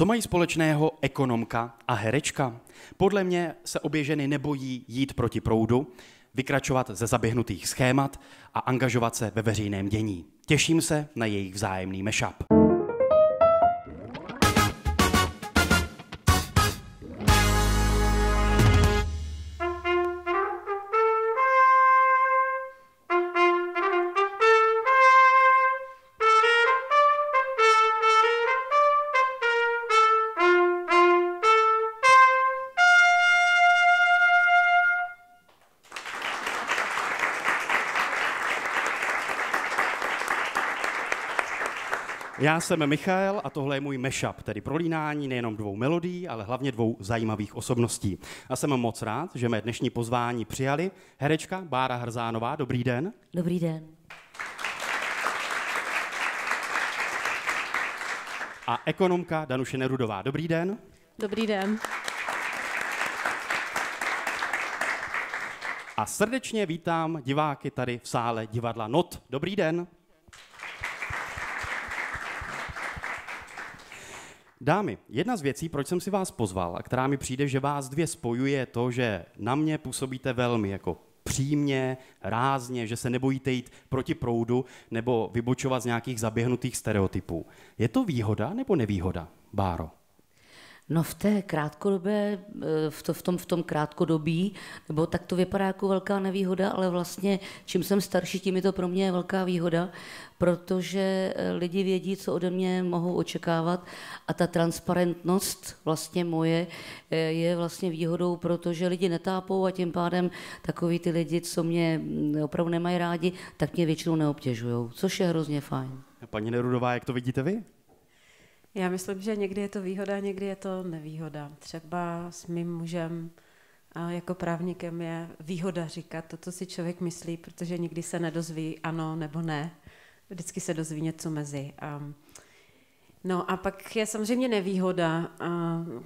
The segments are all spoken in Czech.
Co mají společného ekonomka a herečka? Podle mě se obě ženy nebojí jít proti proudu, vykračovat ze zaběhnutých schémat a angažovat se ve veřejném dění. Těším se na jejich vzájemný mešap. Já jsem Michal a tohle je můj mashup, tedy prolínání nejenom dvou melodií, ale hlavně dvou zajímavých osobností. A jsem moc rád, že mé dnešní pozvání přijali herečka Bára Hrzánová. Dobrý den. Dobrý den. A ekonomka Danuše Nerudová. Dobrý den. Dobrý den. A srdečně vítám diváky tady v sále divadla NOT. Dobrý den. Dámy, jedna z věcí, proč jsem si vás pozval a která mi přijde, že vás dvě spojuje, je to, že na mě působíte velmi jako přímě, rázně, že se nebojíte jít proti proudu nebo vybočovat z nějakých zaběhnutých stereotypů. Je to výhoda nebo nevýhoda, Báro? No v té krátkodobě, eh, v, to, v, tom, v tom krátkodobí, nebo tak to vypadá jako velká nevýhoda, ale vlastně čím jsem starší, tím je to pro mě velká výhoda, protože eh, lidi vědí, co ode mě mohou očekávat a ta transparentnost vlastně moje eh, je vlastně výhodou, protože lidi netápou a tím pádem takový ty lidi, co mě mm, opravdu nemají rádi, tak mě většinou neobtěžují, což je hrozně fajn. Paní Nerudová, jak to vidíte vy? Já myslím, že někdy je to výhoda, někdy je to nevýhoda. Třeba s mým mužem a jako právníkem je výhoda říkat to, co si člověk myslí, protože nikdy se nedozví ano nebo ne. Vždycky se dozví něco mezi. A No a pak je samozřejmě nevýhoda,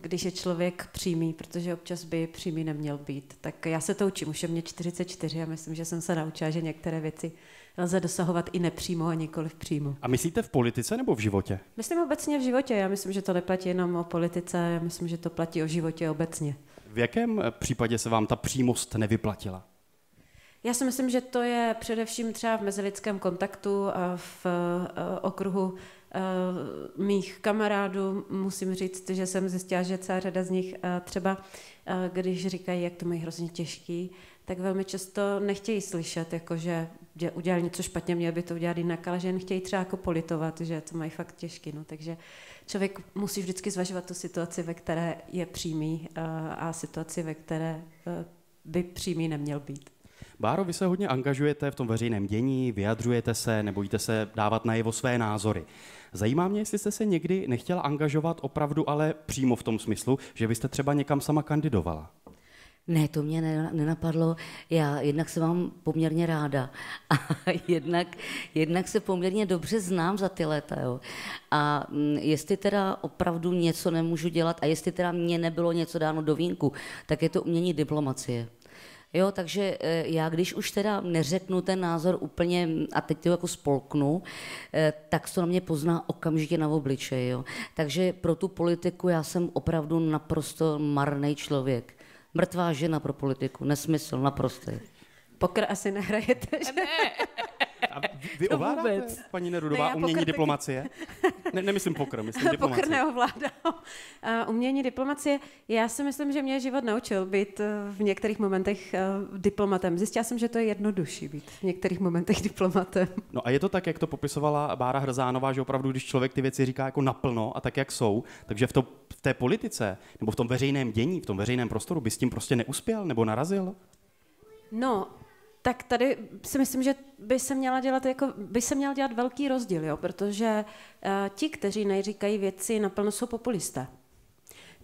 když je člověk přímý, protože občas by přímý neměl být. Tak já se to učím, už je mě 44 a myslím, že jsem se naučila, že některé věci lze dosahovat i nepřímo a nikoli v přímo. A myslíte v politice nebo v životě? Myslím obecně v životě. Já myslím, že to neplatí jenom o politice, já myslím, že to platí o životě obecně. V jakém eh, případě se vám ta přímost nevyplatila? Já si myslím, že to je především třeba v mezilidském kontaktu a v eh, okruhu eh, mých kamarádů. Musím říct, že jsem zjistila, že celá řada z nich třeba, když říkají, jak to mají hrozně těžký, tak velmi často nechtějí slyšet, jako že udělali něco špatně, měli by to udělat jinak, ale že chtějí třeba jako politovat, že to mají fakt těžky. No. Takže člověk musí vždycky zvažovat tu situaci, ve které je přímý eh, a situaci, ve které eh, by přímý neměl být. Báro, vy se hodně angažujete v tom veřejném dění, vyjadřujete se, nebojíte se dávat najevo své názory. Zajímá mě, jestli jste se někdy nechtěla angažovat opravdu, ale přímo v tom smyslu, že byste třeba někam sama kandidovala. Ne, to mě nenapadlo. Já jednak se vám poměrně ráda a jednak, jednak se poměrně dobře znám za ty léta. Jo. A mm, jestli teda opravdu něco nemůžu dělat a jestli teda mě nebylo něco dáno do vínku, tak je to umění diplomacie. Jo, takže e, já když už teda neřeknu ten názor úplně a teď to jako spolknu, e, tak to na mě pozná okamžitě na obličeji. Jo. Takže pro tu politiku já jsem opravdu naprosto marný člověk. Mrtvá žena pro politiku, nesmysl naprostý. Pokr asi nehrajete, že? Ne. A vy to no ovládáte, vůbec. paní Nerudová, ne, umění pokr... diplomacie? Ne, nemyslím pokr, myslím diplomacie. Pokr neovládám. Eh, umění diplomacie, já si myslím, že mě život naučil být eh, v některých momentech eh, diplomatem. Zjistila jsem, že to je jednodušší být v některých momentech diplomatem. No a je to tak, jak to popisovala Bára Hrzánová, že opravdu, když člověk ty věci říká jako naplno a tak, jak jsou, takže v, to, v té politice nebo v tom veřejném dění, v tom veřejném prostoru by s tím prostě neuspěl nebo narazil? No, tak tady si myslím, že by se měla dělat, jako, by se měl dělat velký rozdíl, jo? protože uh, ti, kteří neříkají věci naplno, jsou populisté.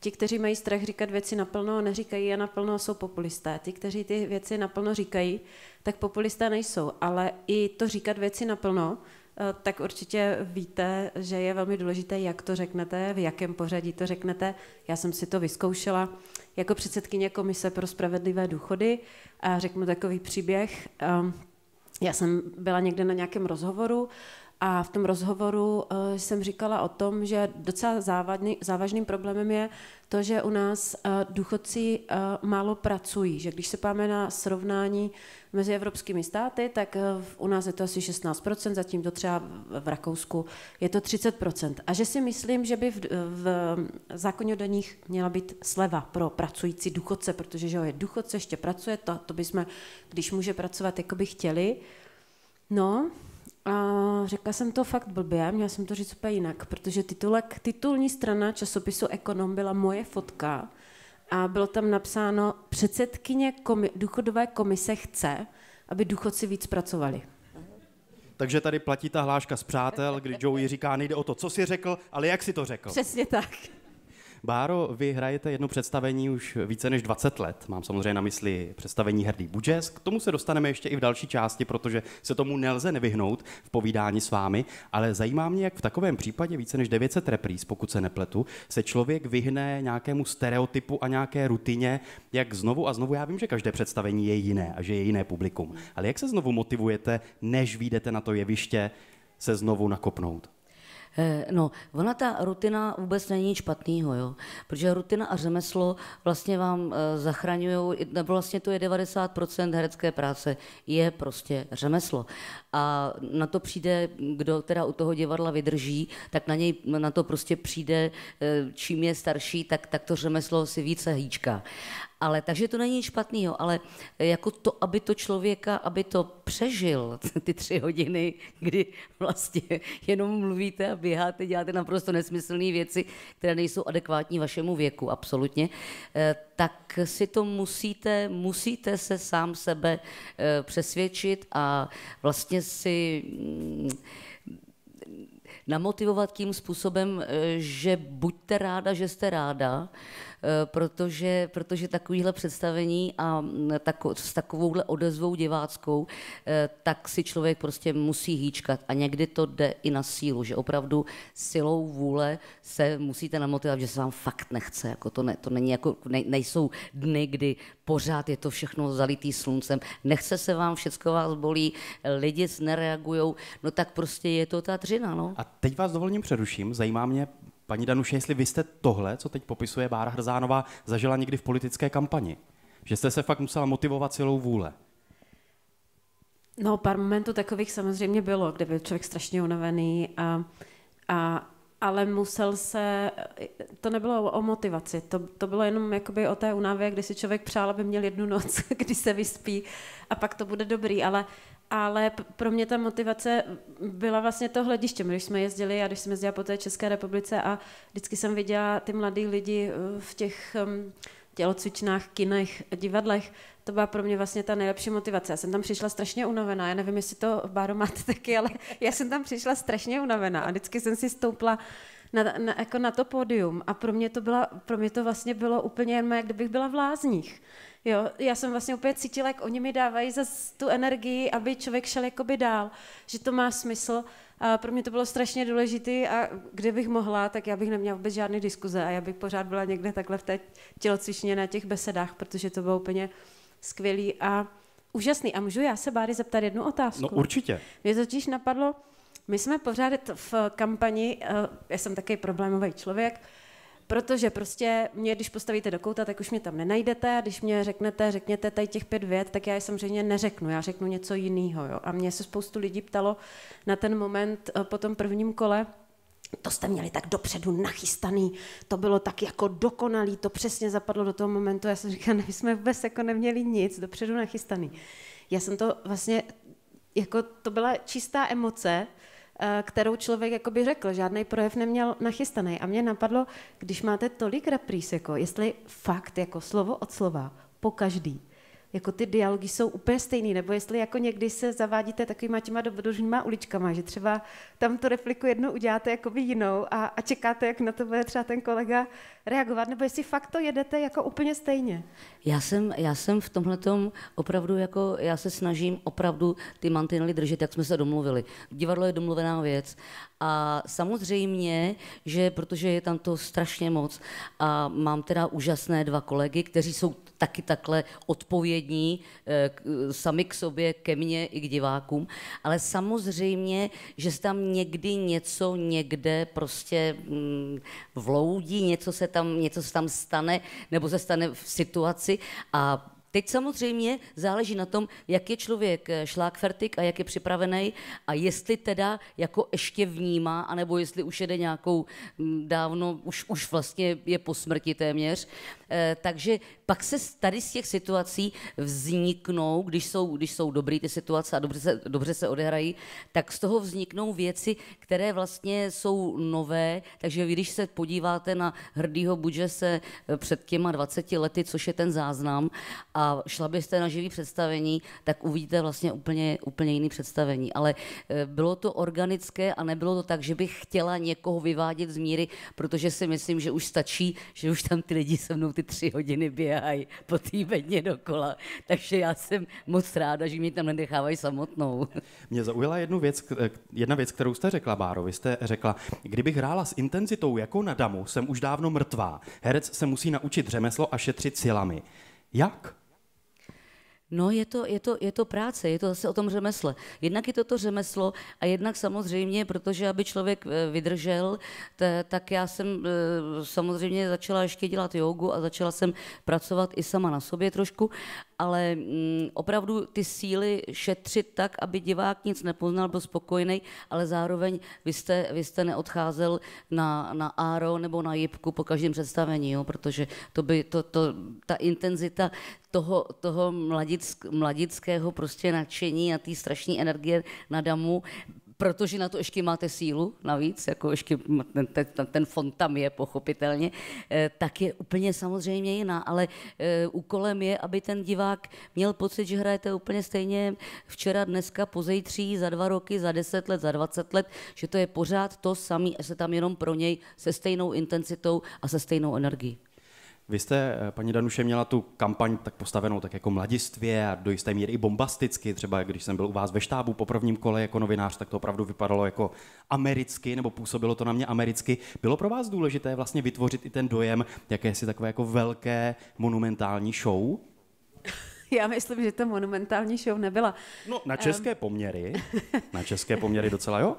Ti, kteří mají strach říkat věci naplno, neříkají je naplno, jsou populisté. Ti, kteří ty věci naplno říkají, tak populisté nejsou. Ale i to říkat věci naplno Eh, tak určitě víte, že je velmi důležité, jak to řeknete, v jakém pořadí to řeknete. Já jsem si to vyzkoušela jako předsedkyně Komise pro spravedlivé důchody a řeknu takový příběh. Ehm, já jsem byla někde na nějakém rozhovoru a v tom rozhovoru eh, jsem říkala o tom, že docela závažný, závažným problémem je to, že u nás eh, důchodci eh, málo pracují. Že když se páme na srovnání mezi evropskými státy, tak u nás je to asi 16%, zatímco třeba v Rakousku je to 30%. A že si myslím, že by v, v zákoně o daních měla být sleva pro pracující důchodce, protože že jo, je důchodce, ještě pracuje, to, to bychom, když může pracovat, jako by chtěli. No, a řekla jsem to fakt blbě, měla jsem to říct úplně jinak, protože titulek, titulní strana časopisu Ekonom byla moje fotka a bylo tam napsáno předsedkyně komi- důchodové komise chce, aby důchodci víc pracovali. Takže tady platí ta hláška z přátel, kdy Joey říká, nejde o to, co jsi řekl, ale jak si to řekl. Přesně tak. Báro, vy hrajete jedno představení už více než 20 let. Mám samozřejmě na mysli představení Hrdý Budžes. K tomu se dostaneme ještě i v další části, protože se tomu nelze nevyhnout v povídání s vámi, ale zajímá mě, jak v takovém případě více než 900 repríz, pokud se nepletu, se člověk vyhne nějakému stereotypu a nějaké rutině, jak znovu a znovu, já vím, že každé představení je jiné a že je jiné publikum, ale jak se znovu motivujete, než vyjdete na to jeviště, se znovu nakopnout? Eh, no, ona ta rutina vůbec není nic špatného, jo? protože rutina a řemeslo vlastně vám eh, zachraňují, nebo vlastně to je 90% herecké práce, je prostě řemeslo. A na to přijde, kdo teda u toho divadla vydrží, tak na něj na to prostě přijde, eh, čím je starší, tak, tak to řemeslo si více hýčká. Ale takže to není nic špatného, ale eh, jako to, aby to člověka, aby to přežil ty tři hodiny, kdy vlastně jenom mluvíte a běháte, děláte naprosto nesmyslné věci, které nejsou adekvátní vašemu věku, absolutně, eh, tak si to musíte, musíte se sám sebe eh, přesvědčit a vlastně si mm, namotivovat tím způsobem, že buďte ráda, že jste ráda, Eh, protože, protože takovýhle představení a mm, tako, s takovouhle odezvou diváckou, eh, tak si člověk prostě musí hýčkat. A někdy to jde i na sílu, že opravdu silou vůle se musíte namotivovat, že se vám fakt nechce. Jako to, ne, to není jako, ne, nejsou dny, kdy pořád je to všechno zalitý sluncem, nechce se vám, všecko vás bolí, lidi nereagují, no tak prostě je to ta dřina. No. A teď vás dovolím přeruším, zajímá mě, Paní Danuše, jestli vy jste tohle, co teď popisuje Bára Hrzánová, zažila někdy v politické kampani? Že jste se fakt musela motivovat silou vůle? No, pár momentů takových samozřejmě bylo, kde byl člověk strašně unavený a, a ale musel se, to nebylo o motivaci, to, to bylo jenom jakoby o té unavě, kdy si člověk přál, aby měl jednu noc, kdy se vyspí a pak to bude dobrý, ale, ale pro mě ta motivace byla vlastně to hlediště. Když jsme jezdili a když jsme jezdila po té České republice a vždycky jsem viděla ty mladé lidi eh, v těch mm, tělocvičnách, kinech, divadlech, to byla pro mě vlastně ta nejlepší motivace. Já jsem tam přišla strašně unavená, já nevím, jestli to Báro máte taky, ale já jsem tam přišla strašně unavená a vždycky jsem si stoupla na, na, jako na to pódium a pro mě to, byla, pro mě to vlastně bylo úplně jen jak kdybych byla v lázních. Jo, já jsem vlastně úplně cítila, jak oni mi dávají za tu energii, aby člověk šel jakoby dál, že to má smysl. A pro mě to bylo strašně důležité a kde bych mohla, tak já bych neměla vůbec žádné diskuze a já bych pořád byla někde takhle v té tělocvičně na těch besedách, protože to bylo úplně skvělý a úžasný. A můžu já se, Báry, zeptat jednu otázku? No určitě. Mě totiž napadlo, my jsme pořád v kampani, eh, já jsem takový problémový člověk, protože prostě mě, když postavíte do kouta, tak už mě tam nenajdete a když mě řeknete, řekněte tady těch pět vět, tak já je samozřejmě neřeknu, já řeknu něco jiného. Jo. A mě se spoustu lidí ptalo na ten moment eh, po tom prvním kole, to jste měli tak dopředu nachystaný, to bylo tak jako dokonalý, to přesně zapadlo do toho momentu, já jsem říkala, my jsme vůbec jako neměli nic dopředu nachystaný. Já jsem to vlastně, jako to byla čistá emoce, Eh, kterou člověk jakoby řekl, žádný projev neměl nachystaný. A mě napadlo, když máte tolik repríz, jako jestli fakt jako slovo od slova po každý jako ty dialogy jsou úplně stejný, nebo jestli jako někdy se zavádíte takovýma těma dobrodružnýma uličkama, že třeba tam tu repliku jedno uděláte by jinou a, a čekáte, jak na to bude třeba ten kolega reagovat, nebo jestli fakt to jedete jako úplně stejně. Já jsem, já jsem v tomhle opravdu jako, já se snažím opravdu ty mantinely držet, jak jsme se domluvili. Divadlo je domluvená věc a samozřejmě, že protože je tam to strašně moc a mám teda úžasné dva kolegy, kteří jsou taky takhle odpovědní odpovědní eh, sami k sobě, ke mně i k divákům, ale samozřejmě, že se tam někdy něco někde prostě mm, vloudí, něco se tam, něco se tam stane, nebo se stane v situaci a Teď samozřejmě záleží na tom, jak je člověk eh, šlákfertik a jak je připravený a jestli teda jako ještě vnímá, anebo jestli už jede nějakou mm, dávno, už, už vlastně je po smrti téměř, Eh, takže pak se tady z těch situací vzniknou, když jsou, když jsou dobrý ty situace a dobře se, dobře se odehrají, tak z toho vzniknou věci, které vlastně jsou nové, takže vy, když se podíváte na hrdýho se eh, před těma 20 lety, což je ten záznam, a šla byste na živý představení, tak uvidíte vlastně úplně, úplně jiný představení. Ale eh, bylo to organické a nebylo to tak, že bych chtěla někoho vyvádět z míry, protože si myslím, že už stačí, že už tam ty lidi se mnou ty ty tři hodiny běhají po týdně dokola. Takže já jsem moc ráda, že mě tam nedechávají samotnou. Mě zaujala jednu věc, jedna věc, kterou jste řekla, Báro. Vy jste řekla, kdybych hrála s intenzitou jako na damu, jsem už dávno mrtvá. Herec se musí naučit řemeslo a šetřit silami. Jak? No je to, je, to, je to práce, je to zase o tom řemesle. Jednak je to to řemeslo a jednak samozřejmě, protože aby člověk eh, vydržel, t- tak já jsem eh, samozřejmě začala ještě dělat jogu a začala jsem pracovat i sama na sobě trošku ale mm, opravdu ty síly šetřit tak, aby divák nic nepoznal, byl spokojený, ale zároveň vy jste, vy jste neodcházel na, na áro nebo na jipku po každém představení, jo? protože to by, to, to, ta intenzita toho, toho mladick, mladického prostě nadšení a té strašné energie na damu protože na to ještě máte sílu navíc, jako ještě ten, ten, ten fond tam je pochopitelně, eh, tak je úplně samozřejmě jiná, ale eh, úkolem je, aby ten divák měl pocit, že hrajete úplně stejně včera, dneska, pozejtří, za dva roky, za deset let, za dvacet let, že to je pořád to samé, že se tam jenom pro něj se stejnou intenzitou a se stejnou energií. Vy jste, eh, paní Danuše, měla tu kampaň tak postavenou tak jako mladistvě a do jisté míry i bombasticky. Třeba když jsem byl u vás ve štábu po prvním kole jako novinář, tak to opravdu vypadalo jako americky, nebo působilo to na mě americky. Bylo pro vás důležité vlastně vytvořit i ten dojem jakési takové jako velké monumentální show? Já myslím, že to monumentální show nebyla. No, na české um... poměry, na české poměry docela jo?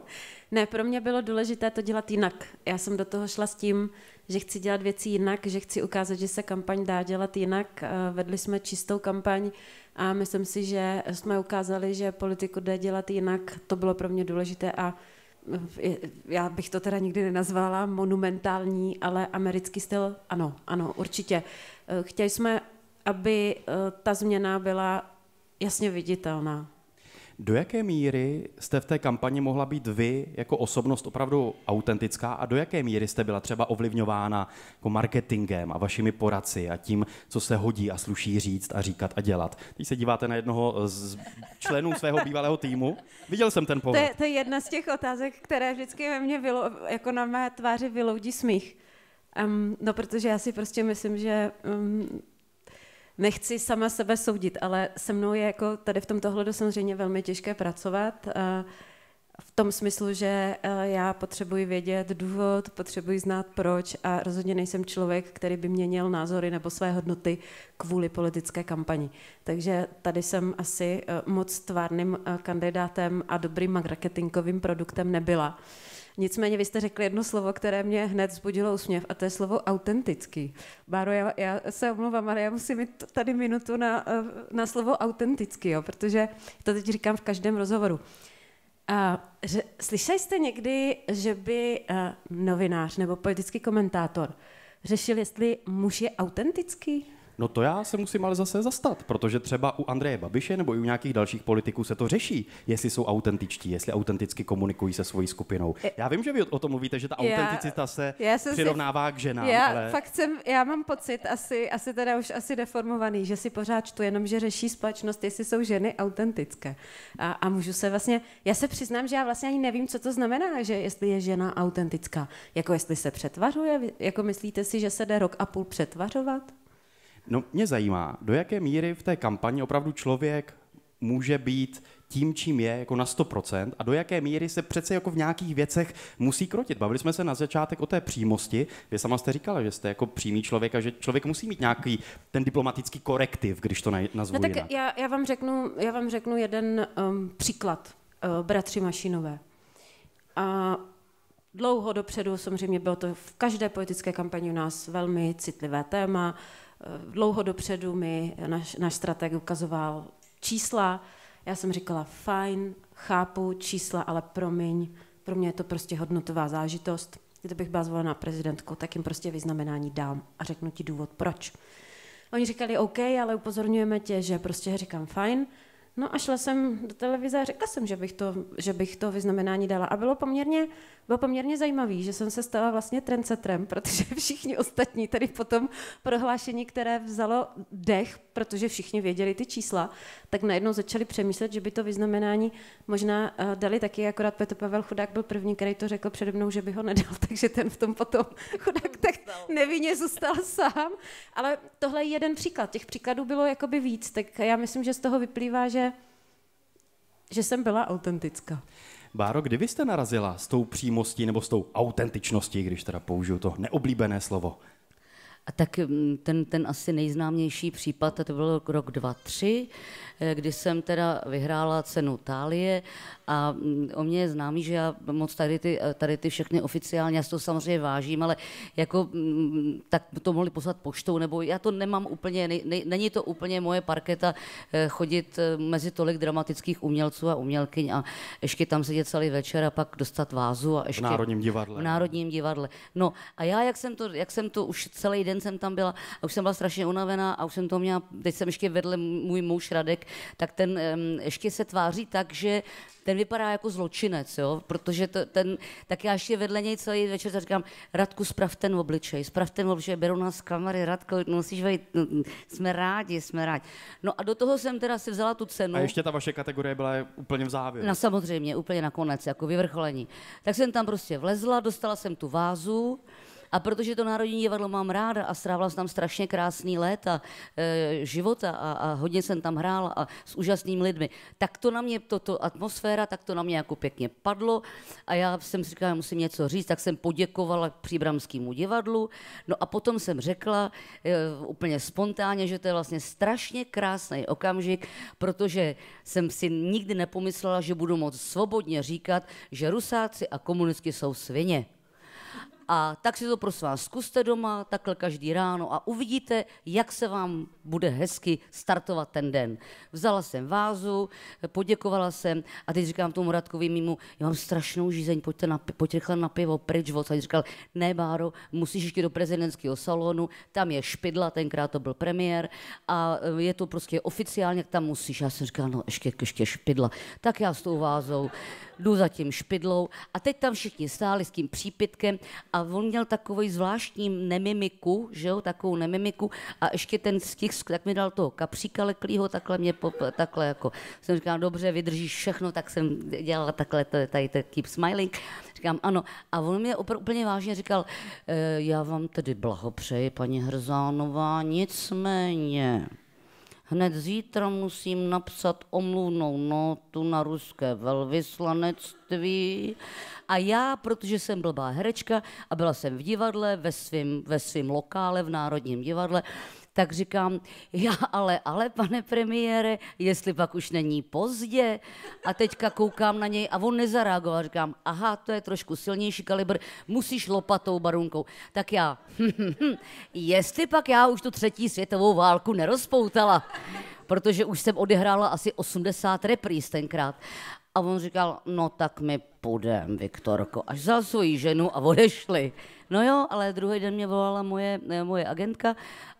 Ne, pro mě bylo důležité to dělat jinak. Já jsem do toho šla s tím, že chci dělat věci jinak, že chci ukázat, že se kampaň dá dělat jinak. Eh, vedli jsme čistou kampaň a myslím si, že jsme ukázali, že politiku jde dělat jinak. To bylo pro mě důležité a eh, já bych to teda nikdy nenazvala monumentální, ale americký styl, ano, ano, určitě. Eh, chtěli jsme aby eh, ta změna byla jasně viditelná. Do jaké míry jste v té kampani mohla být vy jako osobnost opravdu autentická a do jaké míry jste byla třeba ovlivňována jako marketingem a vašimi poradci a tím, co se hodí a sluší říct a říkat a dělat? Když se díváte na jednoho z členů svého bývalého týmu, viděl jsem ten pohled. To je, to je jedna z těch otázek, které vždycky ve mně vylo, jako na mé tváři vyloudí smích. Um, no, protože já si prostě myslím, že um, nechci sama sebe soudit, ale se mnou je jako tady v tomto hledu samozřejmě velmi těžké pracovat. Eh, v tom smyslu, že eh, já potřebuji vědět důvod, potřebuji znát proč a rozhodně nejsem člověk, který by měnil názory nebo své hodnoty kvůli politické kampani. Takže tady jsem asi eh, moc tvárným kandidátem a dobrým marketingovým produktem nebyla. Nicméně vy jste řekli jedno slovo, které mě hned vzbudilo usměv a to je slovo autentický. Báro, já, já se omlouvám, ale já musím mít tady minutu na, eh, na slovo autentický, jo, protože to teď říkám v každém rozhovoru. A, že, slyšeli jste někdy, že by a, eh, novinář nebo politický komentátor řešil, jestli muž je autentický? No to já se musím ale zase zastat, protože třeba u Andreje Babiše nebo i u nějakých dalších politiků se to řeší, jestli jsou autentičtí, jestli autenticky komunikují se svojí skupinou. Já vím, že vy o tom mluvíte, že ta autenticita já, se já přirovnává si, k ženám. Já, ale... fakt jsem, já mám pocit, asi, asi teda už asi deformovaný, že si pořád čtu, jenom že řeší společnost, jestli jsou ženy autentické. A, a můžu se vlastně, já se přiznám, že já vlastně ani nevím, co to znamená, že jestli je žena autentická, jako jestli se přetvařuje, jako myslíte si, že se jde rok a půl přetvařovat? No, mě zajímá, do jaké míry v té kampani opravdu člověk může být tím, čím je, jako na 100% a do jaké míry se přece jako v nějakých věcech musí krotit. Bavili jsme se na začátek o té přímosti. Vy sama jste říkala, že jste jako přímý člověk a že člověk musí mít nějaký ten diplomatický korektiv, když to no nazvu no, tak Já, já, vám řeknu, já vám řeknu jeden um, příklad uh, bratři Mašinové. A dlouho dopředu, samozřejmě bylo to v každé politické kampani u nás velmi citlivé téma, uh, dlouho dopředu mi náš, naš strateg ukazoval čísla. Já jsem říkala, fajn, chápu čísla, ale promiň, pro mě je to prostě hodnotová zážitost. Kdybych byla zvolena prezidentkou, tak jim prostě vyznamenání dám a řeknu ti důvod, proč. Oni říkali, OK, ale upozorňujeme tě, že prostě říkám fajn, No a šla jsem do televize a řekla jsem, že bych to, že bych to vyznamenání dala. A bylo poměrně, bylo poměrně zajímavé, že jsem se stala vlastně trendsetrem, protože všichni ostatní tady potom prohlášení, které vzalo dech, protože všichni věděli ty čísla, tak najednou začali přemýšlet, že by to vyznamenání možná eh, dali taky, akorát Petr Pavel Chudák byl první, který to řekl přede mnou, že by ho nedal, takže ten v tom potom Chudák tak nevinně zůstal sám. Ale tohle je jeden příklad, těch příkladů bylo jakoby víc, tak já myslím, že z toho vyplývá, že že jsem byla autentická. Báro, kdy vy jste narazila s tou přímostí nebo s tou autentičností, když teda použiju to neoblíbené slovo, a tak mm, ten, ten asi nejznámější případ, to byl rok 2003, eh, kdy jsem teda vyhrála cenu Tálie a mm, o mě je známý, že já moc tady ty, eh, tady ty všechny oficiálně, já si to samozřejmě vážím, ale jako mm, tak to mohli poslat poštou, nebo já to nemám úplně, ne, ne, není to úplně moje parketa eh, chodit mezi tolik dramatických umělců a umělkyň a ještě tam sedět celý večer a pak dostat vázu a ještě... V Národním divadle. V Národním divadle. No a já, jak jsem to, jak jsem to už celý den týden jsem tam byla a už jsem byla strašně unavená a už jsem to měla, teď jsem ještě vedle můj muž Radek, tak ten um, ještě se tváří tak, že ten vypadá jako zločinec, jo? protože to, ten, tak já ještě vedle něj celý večer říkám, Radku, sprav ten obličej, sprav ten obličej, Beru nás kamery, Radko, no, musíš vejít, no, no, jsme rádi, jsme rádi. No a do toho jsem teda si vzala tu cenu. A ještě ta vaše kategorie byla úplně v závěru. Na no samozřejmě, úplně na konec, jako vyvrcholení. Tak jsem tam prostě vlezla, dostala jsem tu vázu, a protože to Národní divadlo mám ráda a strávila jsem tam strašně krásný léta e, života a, a hodně jsem tam hrála a s úžasnými lidmi, tak to na mě, to atmosféra, tak to na mě jako pěkně padlo a já jsem si říkala, musím něco říct, tak jsem poděkovala příbramskému divadlu, no a potom jsem řekla e, úplně spontánně, že to je vlastně strašně krásný okamžik, protože jsem si nikdy nepomyslela, že budu moc svobodně říkat, že rusáci a komunisti jsou svině. A tak si to prosím vás zkuste doma, takhle každý ráno a uvidíte, jak se vám bude hezky startovat ten den. Vzala jsem vázu, poděkovala jsem a teď říkám tomu Radkovi mimo, já mám strašnou žízeň, pojďte, na, pojď rychle na pivo, pryč od. A říkal, ne Báro, musíš ještě do prezidentského salonu, tam je Špidla, tenkrát to byl premiér a e, je to prostě oficiálně, tam musíš. Já jsem říkal, no ještě, ještě Špidla, tak já s tou vázou jdu za tím špidlou a teď tam všichni stáli s tím přípitkem a on měl takový zvláštní nemimiku, že jo, takovou nemimiku a ještě ten stih, tak mi dal toho kapříka leklýho, takhle mě, pop, takhle jako, jsem říkal, dobře, vydržíš všechno, tak jsem dělala takhle, tady keep smiling, říkám ano a on mě opravdu úplně vážně říkal, e, já vám tedy blahopřeji, paní Hrzánová, nicméně, Hned zítra musím napsat omluvnou notu na ruské velvyslanectví. A já, protože jsem blbá herečka a byla jsem v divadle, ve svém ve svým lokále v Národním divadle, tak říkám, já ale, ale pane premiére, jestli pak už není pozdě. A teďka koukám na něj a on nezareagoval. Říkám, aha, to je trošku silnější kalibr, musíš lopatou barunkou. Tak já, jestli pak já už tu třetí světovou válku nerozpoutala, protože už jsem odehrála asi 80 repríz tenkrát. A on říkal, no tak my půjdem, Viktorko. Až za svoji ženu a odešli. No jo, ale druhý den mě volala moje, ne, eh, moje agentka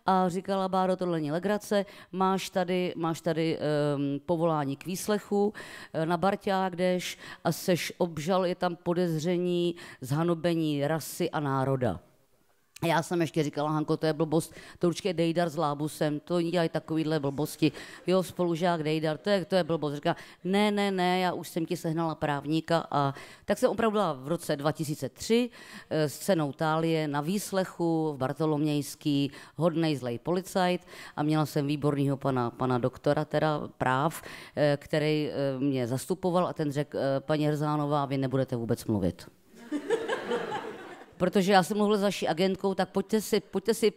a říkala, Báro, tohle není legrace, máš tady, máš tady um, povolání k výslechu, eh, na Barťák jdeš a seš obžal, je tam podezření zhanobení rasy a národa já jsem ještě říkala, Hanko, to je blbost, to určitě Dejdar s Lábusem, to oni dělají takovýhle blbosti. Jo, spolužák Dejdar, to je, to je blbost. Říká, ne, ne, ne, já už jsem ti sehnala právníka. A tak jsem opravdu byla v roce 2003 eh, s cenou Tálie na výslechu v Bartolomějský, hodnej zlej policajt a měla jsem výborného pana, pana doktora teda práv, eh, který eh, mě zastupoval a ten řekl, paní Hrzánová, vy nebudete vůbec mluvit protože já jsem mluvil s vaší agentkou, tak pojďte si, pojďte si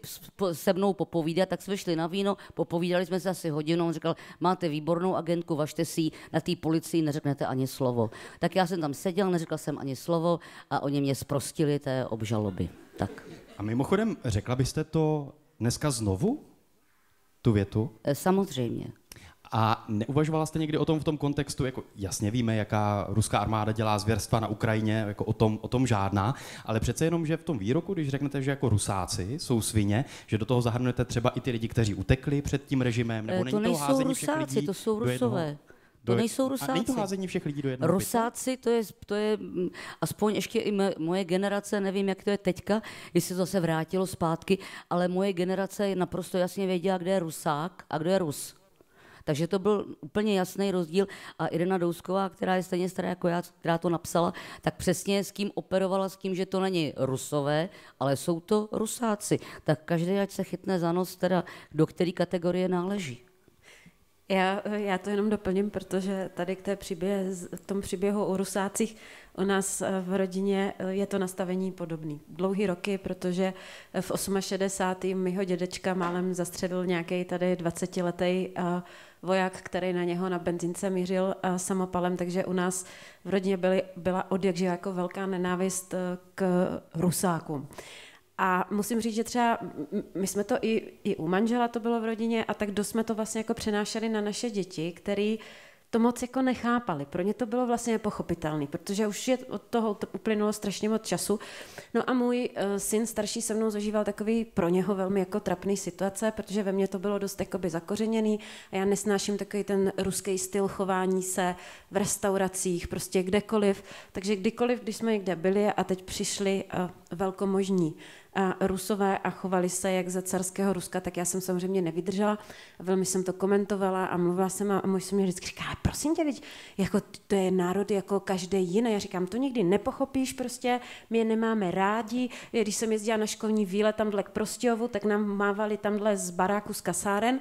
se mnou popovídat, tak jsme šli na víno, popovídali jsme se asi hodinu, on říkal, máte výbornou agentku, vašte si ji, na té policii neřeknete ani slovo. Tak já jsem tam seděl, neřekl jsem ani slovo a oni mě zprostili té obžaloby. Tak. A mimochodem, řekla byste to dneska znovu, tu větu? E, samozřejmě. A neuvažovala jste někdy o tom v tom kontextu, jako jasně víme, jaká ruská armáda dělá zvěrstva na Ukrajině, jako o tom, o tom žádná, ale přece jenom, že v tom výroku, když řeknete, že jako rusáci jsou svině, že do toho zahrnujete třeba i ty lidi, kteří utekli před tím režimem, nebo to eh, není to házení rusáci, všech lidí to jsou rusové. Do, to nejsou rusáci. A není to házení všech lidí do jednoho Rusáci, to je, to je mm, aspoň ještě i moje generace, nevím, jak to je teďka, jestli to zase vrátilo zpátky, ale moje generace naprosto jasně věděla, kde je rusák a kdo je rus. Takže to byl úplně jasný rozdíl. A Irena Dousková, která je stejně stará jako já, která to napsala, tak přesně s kým operovala, s tím, že to není rusové, ale jsou to rusáci. Tak každý, ať se chytne za nos, teda do které kategorie náleží. Já, eh, já to jenom doplním, protože tady k té příběh, k tomu příběhu o Rusácích u nás eh, v rodině eh, je to nastavení podobné Dlouhý roky, protože v 68. mýho dědečka málem zastředil nějaký tady 20-letý voják, který na něho na benzince mířil samopalem, takže u nás v rodině byly, byla odjakže jako velká nenávist k Rusákům. A musím říct, že třeba my jsme to i, i u manžela to bylo v rodině a tak dost jsme to vlastně jako přenášeli na naše děti, který to moc jako nechápali. Pro ně to bylo vlastně nepochopitelné, protože už je od toho to uplynulo strašně moc času. No a můj uh, syn starší se mnou zažíval takový pro něho velmi jako trapný situace, protože ve mně to bylo dost jakoby zakořeněný a já nesnáším takový ten ruský styl chování se v restauracích, prostě kdekoliv. Takže kdykoliv, když jsme někde byli a teď přišli uh, velkomožní Rusové a chovali se jak za carského Ruska, tak já jsem samozřejmě nevydržela. Velmi jsem to komentovala a mluvila jsem a můj jsem mě vždycky říká, prosím tě, viď, jako to je národ jako každý jiný. Já říkám, to nikdy nepochopíš, prostě my je nemáme rádi. Když jsem jezdila na školní výlet tamhle k Prostějovu, tak nám mávali tamhle z baráku z kasáren.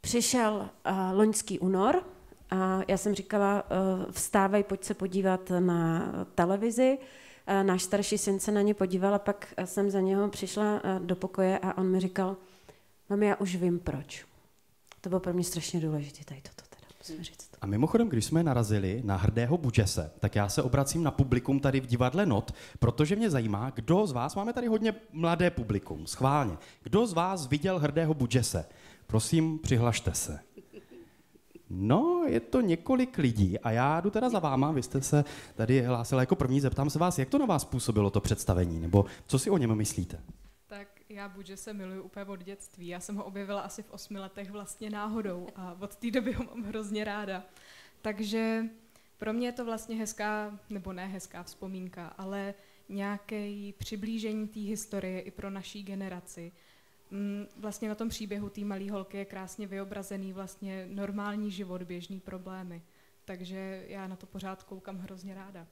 Přišel uh, loňský únor, a já jsem říkala, eh, vstávej, pojď se podívat na televizi. Eh, náš starší syn se na ně podíval a pak eh, jsem za něho přišla eh, do pokoje a on mi říkal, mami, já už vím proč. To bylo pro mě strašně důležité, tady toto teda, musím hmm. říct. A mimochodem, když jsme narazili na hrdého Bučese, tak já se obracím na publikum tady v divadle Not, protože mě zajímá, kdo z vás, máme tady hodně mladé publikum, schválně, kdo z vás viděl hrdého Bučese? Prosím, přihlašte se. No, je to několik lidí a já jdu teda za váma, vy jste se tady hlásila jako první, zeptám se vás, jak to na vás působilo to představení, nebo co si o něm myslíte? Tak já buď, se miluju úplně od dětství, já jsem ho objevila asi v osmi letech vlastně náhodou a od té doby ho mám hrozně ráda. Takže pro mě je to vlastně hezká, nebo ne hezká vzpomínka, ale nějaké přiblížení té historie i pro naší generaci. Mm, vlastně na tom příběhu té malé holky je krásně vyobrazený vlastně normální život, běžný problémy. Takže já na to pořád koukám hrozně ráda.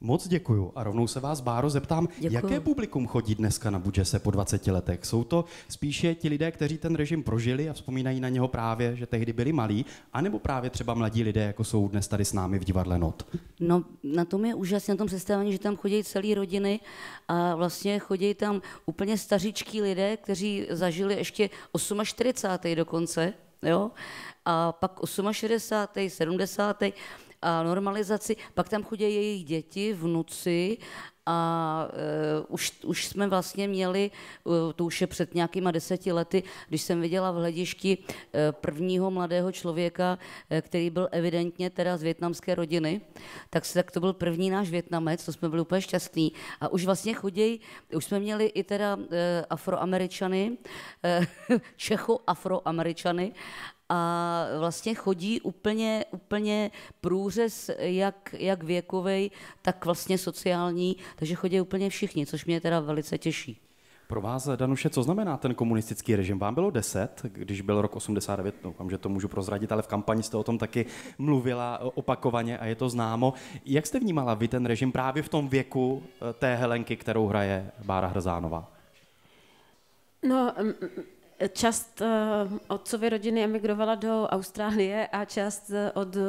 Moc děkuju a rovnou se vás, Báro, zeptám, děkuju. jaké publikum chodí dneska na Budžese po 20 letech? Jsou to spíše ti lidé, kteří ten režim prožili a vzpomínají na něho právě, že tehdy byli malí, anebo právě třeba mladí lidé, jako jsou dnes tady s námi v divadle Not? No, na tom je úžasné, na tom představení, že tam chodí celé rodiny a vlastně chodí tam úplně stařičký lidé, kteří zažili ještě 48. dokonce, jo? a pak 68. 70 a normalizaci. Pak tam chodí jejich děti, vnuci a uh, už, už jsme vlastně měli, uh, to už je před nějakýma deseti lety, když jsem viděla v hledišti uh, prvního mladého člověka, uh, který byl evidentně teda z větnamské rodiny, tak, se, tak to byl první náš větnamec, to jsme byli úplně šťastní. A už vlastně chodí, už jsme měli i teda uh, afroameričany, uh, Čecho afroameričany a vlastně chodí úplně, úplně průřez jak, jak věkovej, tak vlastně sociální, takže chodí úplně všichni, což mě teda velice těší. Pro vás, Danuše, co znamená ten komunistický režim? Vám bylo 10, když byl rok 89, doufám, že to můžu prozradit, ale v kampani jste o tom taky mluvila e, opakovaně a je to známo. Jak jste vnímala vy ten režim právě v tom věku e, té Helenky, kterou hraje Bára Hrzánová? No, Část eh, otcovy rodiny emigrovala do Austrálie a část eh, od eh,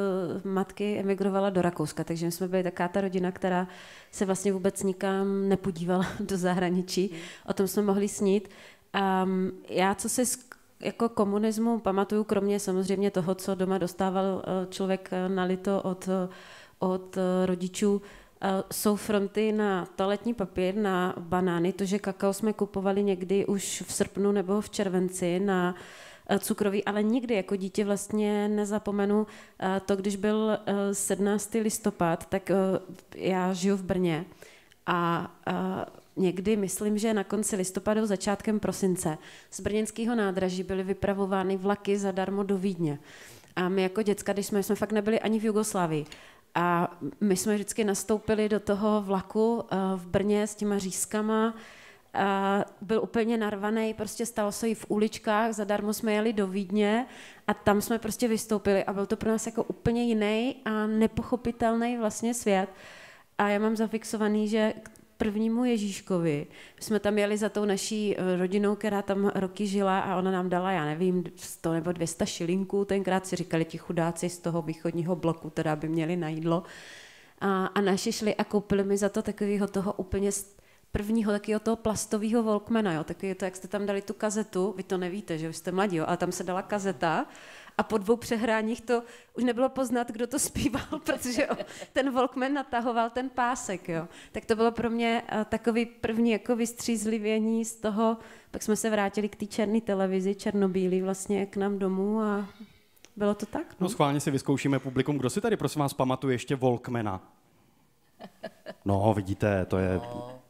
matky emigrovala do Rakouska, takže my jsme byli taká ta rodina, která se vlastně vůbec nikam nepodívala do zahraničí. O tom jsme mohli snít. Um, já, co si jako komunismu pamatuju, kromě samozřejmě toho, co doma dostával člověk nalito od, od rodičů, Eh, jsou fronty na toaletní papír, na banány, to, že kakao jsme kupovali někdy už v srpnu nebo v červenci na eh, cukroví, ale nikdy jako dítě vlastně nezapomenu eh, to, když byl 17. listopad, tak já žiju v Brně a někdy, myslím, že na konci listopadu, začátkem prosince, z brněnského nádraží byly vypravovány vlaky zadarmo do Vídně. A my jako děcka, když jsme, jsme fakt nebyli ani v Jugoslávii, a my jsme vždycky nastoupili do toho vlaku eh, v Brně s těma řízkama. A byl úplně narvaný, prostě stalo se jí v uličkách, zadarmo jsme jeli do Vídně a tam jsme prostě vystoupili a byl to pro nás jako úplně jiný a nepochopitelný vlastně svět. A já mám zafixovaný, že prvnímu Ježíškovi. Jsme tam jeli za tou naší eh, rodinou, která tam roky žila a ona nám dala, já nevím, 100 nebo 200 šilinků. Tenkrát si říkali ti chudáci z toho východního bloku, teda by měli na jídlo. A, a naši šli a koupili mi za to takového toho úplně prvního takového toho plastového volkmena, jo, je to, jak jste tam dali tu kazetu, vy to nevíte, že jste mladí, jo, ale tam se dala kazeta a po dvou přehráních to už nebylo poznat, kdo to zpíval, protože ten Volkman natahoval ten pásek. Jo. Tak to bylo pro mě eh, takový první jako vystřízlivění z toho, pak jsme se vrátili k té černé televizi, černobílý vlastně k nám domů a bylo to tak. No, no schválně si vyzkoušíme publikum. Kdo si tady prosím vás pamatuje ještě Volkmana? No, vidíte, to je no.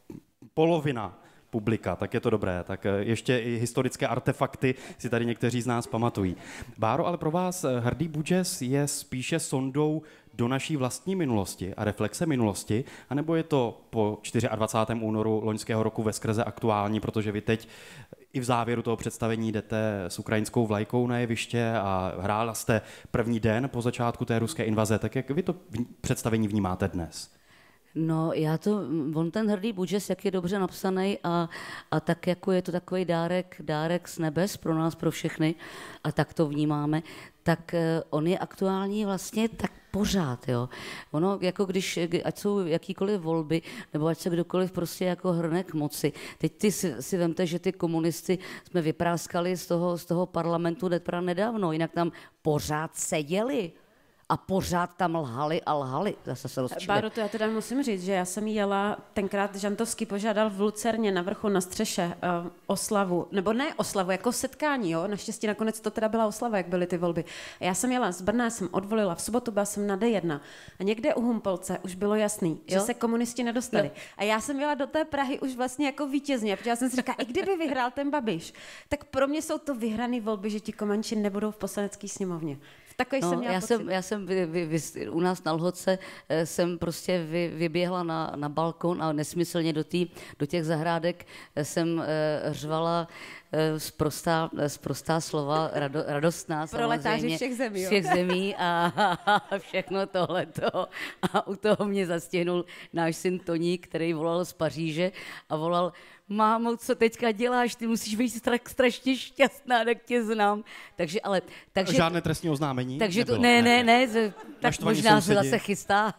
polovina publika, tak je to dobré. Tak eh, ještě i historické artefakty si tady někteří z nás pamatují. Báro, ale pro vás eh, Hrdý Budžes je spíše sondou do naší vlastní minulosti a reflexe minulosti, anebo je to po 24. únoru loňského roku ve skrze aktuální, protože vy teď eh, i v závěru toho představení jdete s ukrajinskou vlajkou na jeviště a hrála jste první den po začátku té ruské invaze, tak jak vy to představení vnímáte dnes? No, já to, mm, on ten hrdý budžes, jak je dobře napsaný a, a tak jako je to takový dárek, dárek z nebes pro nás, pro všechny a tak to vnímáme, tak eh, on je aktuální vlastně tak pořád, jo. Ono, jako když, ať jsou jakýkoliv volby, nebo ať se kdokoliv prostě jako hrne k moci. Teď ty si, si vemte, že ty komunisty jsme vypráskali z toho, z toho parlamentu nedávno, jinak tam pořád seděli a pořád tam lhali a lhali. Zase se Báro, to já teda musím říct, že já jsem jela, tenkrát Žantovský požádal v Lucerně na vrchu na střeše uh, oslavu, nebo ne oslavu, jako setkání, jo, naštěstí nakonec to teda byla oslava, jak byly ty volby. A já jsem jela z Brna, jsem odvolila, v sobotu byla jsem na D1 a někde u Humpolce už bylo jasný, že se komunisti nedostali. Jo. A já jsem jela do té Prahy už vlastně jako vítězně, protože já jsem si říkala, i kdyby vyhrál ten Babiš, tak pro mě jsou to vyhrané volby, že ti komanči nebudou v poslanecké sněmovně. Takový no, jsem měla já pocit. jsem, já jsem vy, vy, vy, u nás na Lhoce eh, jsem prostě vy, vyběhla na, na balkon a nesmyslně do, tý, do těch zahrádek eh, jsem uh, řvala zprostá, slova, rado, radostná Proletáři všech zemí. Jo. Všech zemí a, a všechno tohleto. A u toho mě zastihnul náš syn Toník, který volal z Paříže a volal mámo, co teďka děláš, ty musíš být strak, strašně šťastná, tak tě znám. Takže, ale, takže, Žádné trestní oznámení? Takže to, ne, ne, ne, ne tak možná se zase chystá.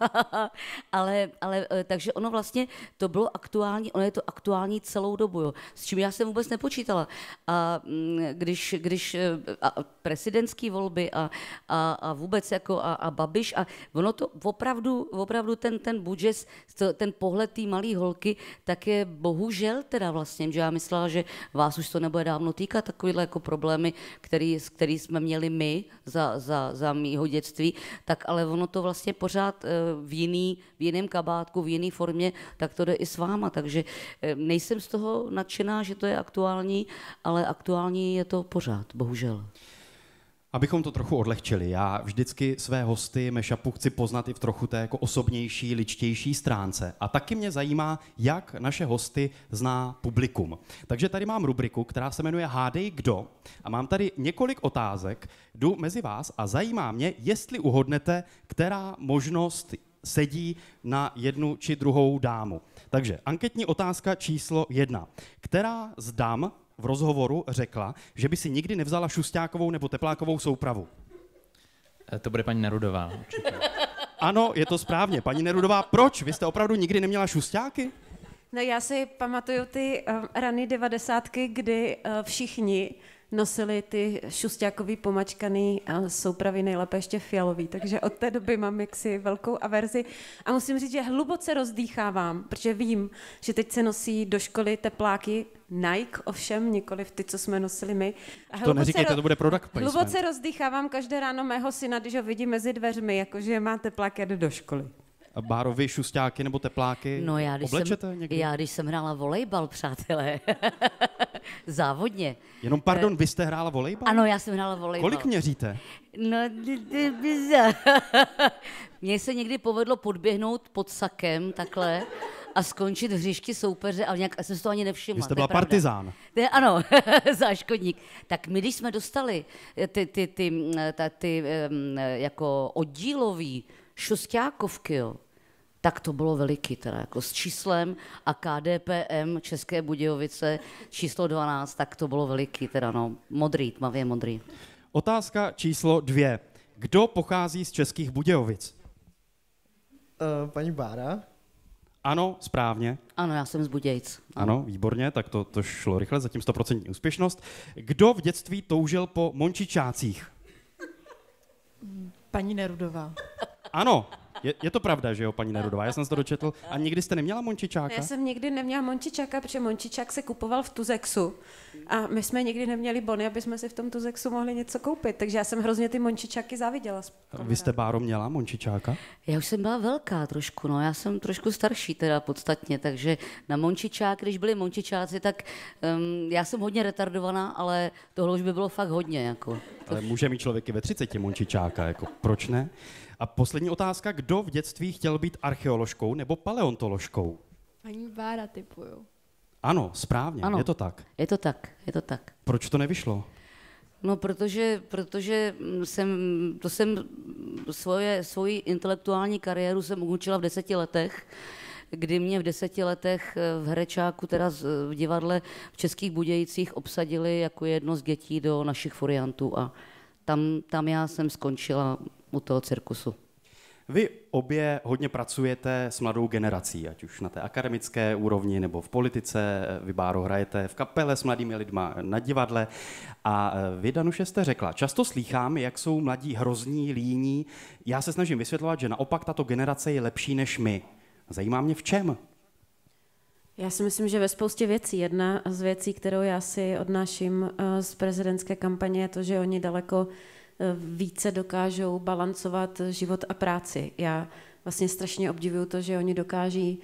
ale, ale, eh, takže ono vlastně, to bylo aktuální, ono je to aktuální celou dobu, jo, s čím já jsem vůbec nepočítala. A mm, když, když eh, a prezidentský volby a, a, a, vůbec jako a, a Babiš a ono to opravdu, opravdu ten, ten budžet, ten pohled té malé holky, tak je bohužel teda teda vlastně, že já myslela, že vás už to nebude dávno týkat, takovýhle jako problémy, který, který jsme měli my za, za, za mýho dětství, tak ale ono to vlastně pořád eh, v, jiný, v jiném kabátku, v jiné formě, tak to jde i s váma, takže eh, nejsem z toho nadšená, že to je aktuální, ale aktuální je to pořád, bohužel. Abychom to trochu odlehčili, já vždycky své hosty Mešapu chci poznat i v trochu té jako osobnější, ličtější stránce. A taky mě zajímá, jak naše hosty zná publikum. Takže tady mám rubriku, která se jmenuje Hádej kdo. A mám tady několik otázek, jdu mezi vás a zajímá mě, jestli uhodnete, která možnost sedí na jednu či druhou dámu. Takže anketní otázka číslo jedna. Která z dám v rozhovoru řekla, že by si nikdy nevzala šustákovou nebo teplákovou soupravu. Eh, to bude paní Nerudová. Určitě. Ano, je to správně. Paní Nerudová, proč? Vy jste opravdu nikdy neměla šustáky? No já si pamatuju ty uh, rany devadesátky, kdy uh, všichni nosili ty šustákový pomačkaný uh, soupravy, nejlépe ještě fialový, takže od té doby mám jaksi velkou averzi. A musím říct, že hluboce rozdýchávám, protože vím, že teď se nosí do školy tepláky Nike, ovšem nikoli v ty, co jsme nosili my. A to neříkejte, ro- to bude product placement. Hluboce rozdýchávám každé ráno mého syna, když ho vidím mezi dveřmi, jakože má jde do školy. A bárovi šustáky nebo tepláky no já, když oblečete jsem, někdy? Já když jsem hrála volejbal, přátelé, závodně. Jenom pardon, vy jste hrála volejbal? Ano, já jsem hrála volejbal. Kolik měříte? No, mně se někdy povedlo podběhnout pod sakem, takhle a skončit v hřišti soupeře, ale nějak jsem si to ani nevšimla. Vy jste byla partizán. Ne, ano, záškodník. Tak my, když jsme dostali eh, ty, ty, ty, mm, eh, ta, ty um, jako oddílový šustákovky, jo, tak to bylo veliký, teda jako s číslem a KDPM České Budějovice číslo 12, tak to bylo veliký, teda no, modrý, tmavě modrý. Otázka číslo dvě. Kdo pochází z Českých Budějovic? Uh, paní Bára. Ano, správně. Ano, já jsem z Budějc. Ano, ano výborně, tak to, to šlo rychle, zatím 100% úspěšnost. Kdo v dětství toužil po mončičácích? Paní Nerudová. Ano, je, je to pravda, že jo, paní Nerudová? Já jsem to dočetl. A nikdy jste neměla Mončičáka? Já jsem nikdy neměla Mončičáka, protože Mončičák se kupoval v Tuzexu. A my jsme nikdy neměli bony, aby jsme si v tom Tuzexu mohli něco koupit. Takže já jsem hrozně ty Mončičáky záviděla. Vy jste, Báro, měla Mončičáka? Já už jsem byla velká trošku, no. Já jsem trošku starší teda podstatně, takže na Mončičák, když byli Mončičáci, tak um, já jsem hodně retardovaná, ale tohle už by bylo fakt hodně. Jako. Ale může mít člověk i ve 30 Mončičáka, jako proč ne? A poslední otázka, kdo v dětství chtěl být archeoložkou nebo paleontoložkou? Paní Bára typuju. Ano, správně, ano, je to tak. Je to tak, je to tak. Proč to nevyšlo? No, protože, protože jsem, to jsem svoje, svoji intelektuální kariéru jsem ukončila v deseti letech, kdy mě v deseti letech v Herečáku, teda v divadle v Českých budějicích obsadili jako jedno z dětí do našich foriantů a tam, tam já jsem skončila u toho cirkusu. Vy obě hodně pracujete s mladou generací, ať už na té akademické úrovni nebo v politice. Eh, vy, Báro, hrajete v kapele s mladými lidma eh, na divadle. A eh, vy, Danuše, jste řekla, často slýchám, jak jsou mladí hrozní, líní. Já se snažím vysvětlovat, že naopak tato generace je lepší než my. Zajímá mě v čem? Já si myslím, že ve spoustě věcí. Jedna z věcí, kterou já si odnáším z prezidentské kampaně, je to, že oni daleko Eh, více dokážou balancovat život a práci. Já vlastně strašně obdivuju to, že oni dokáží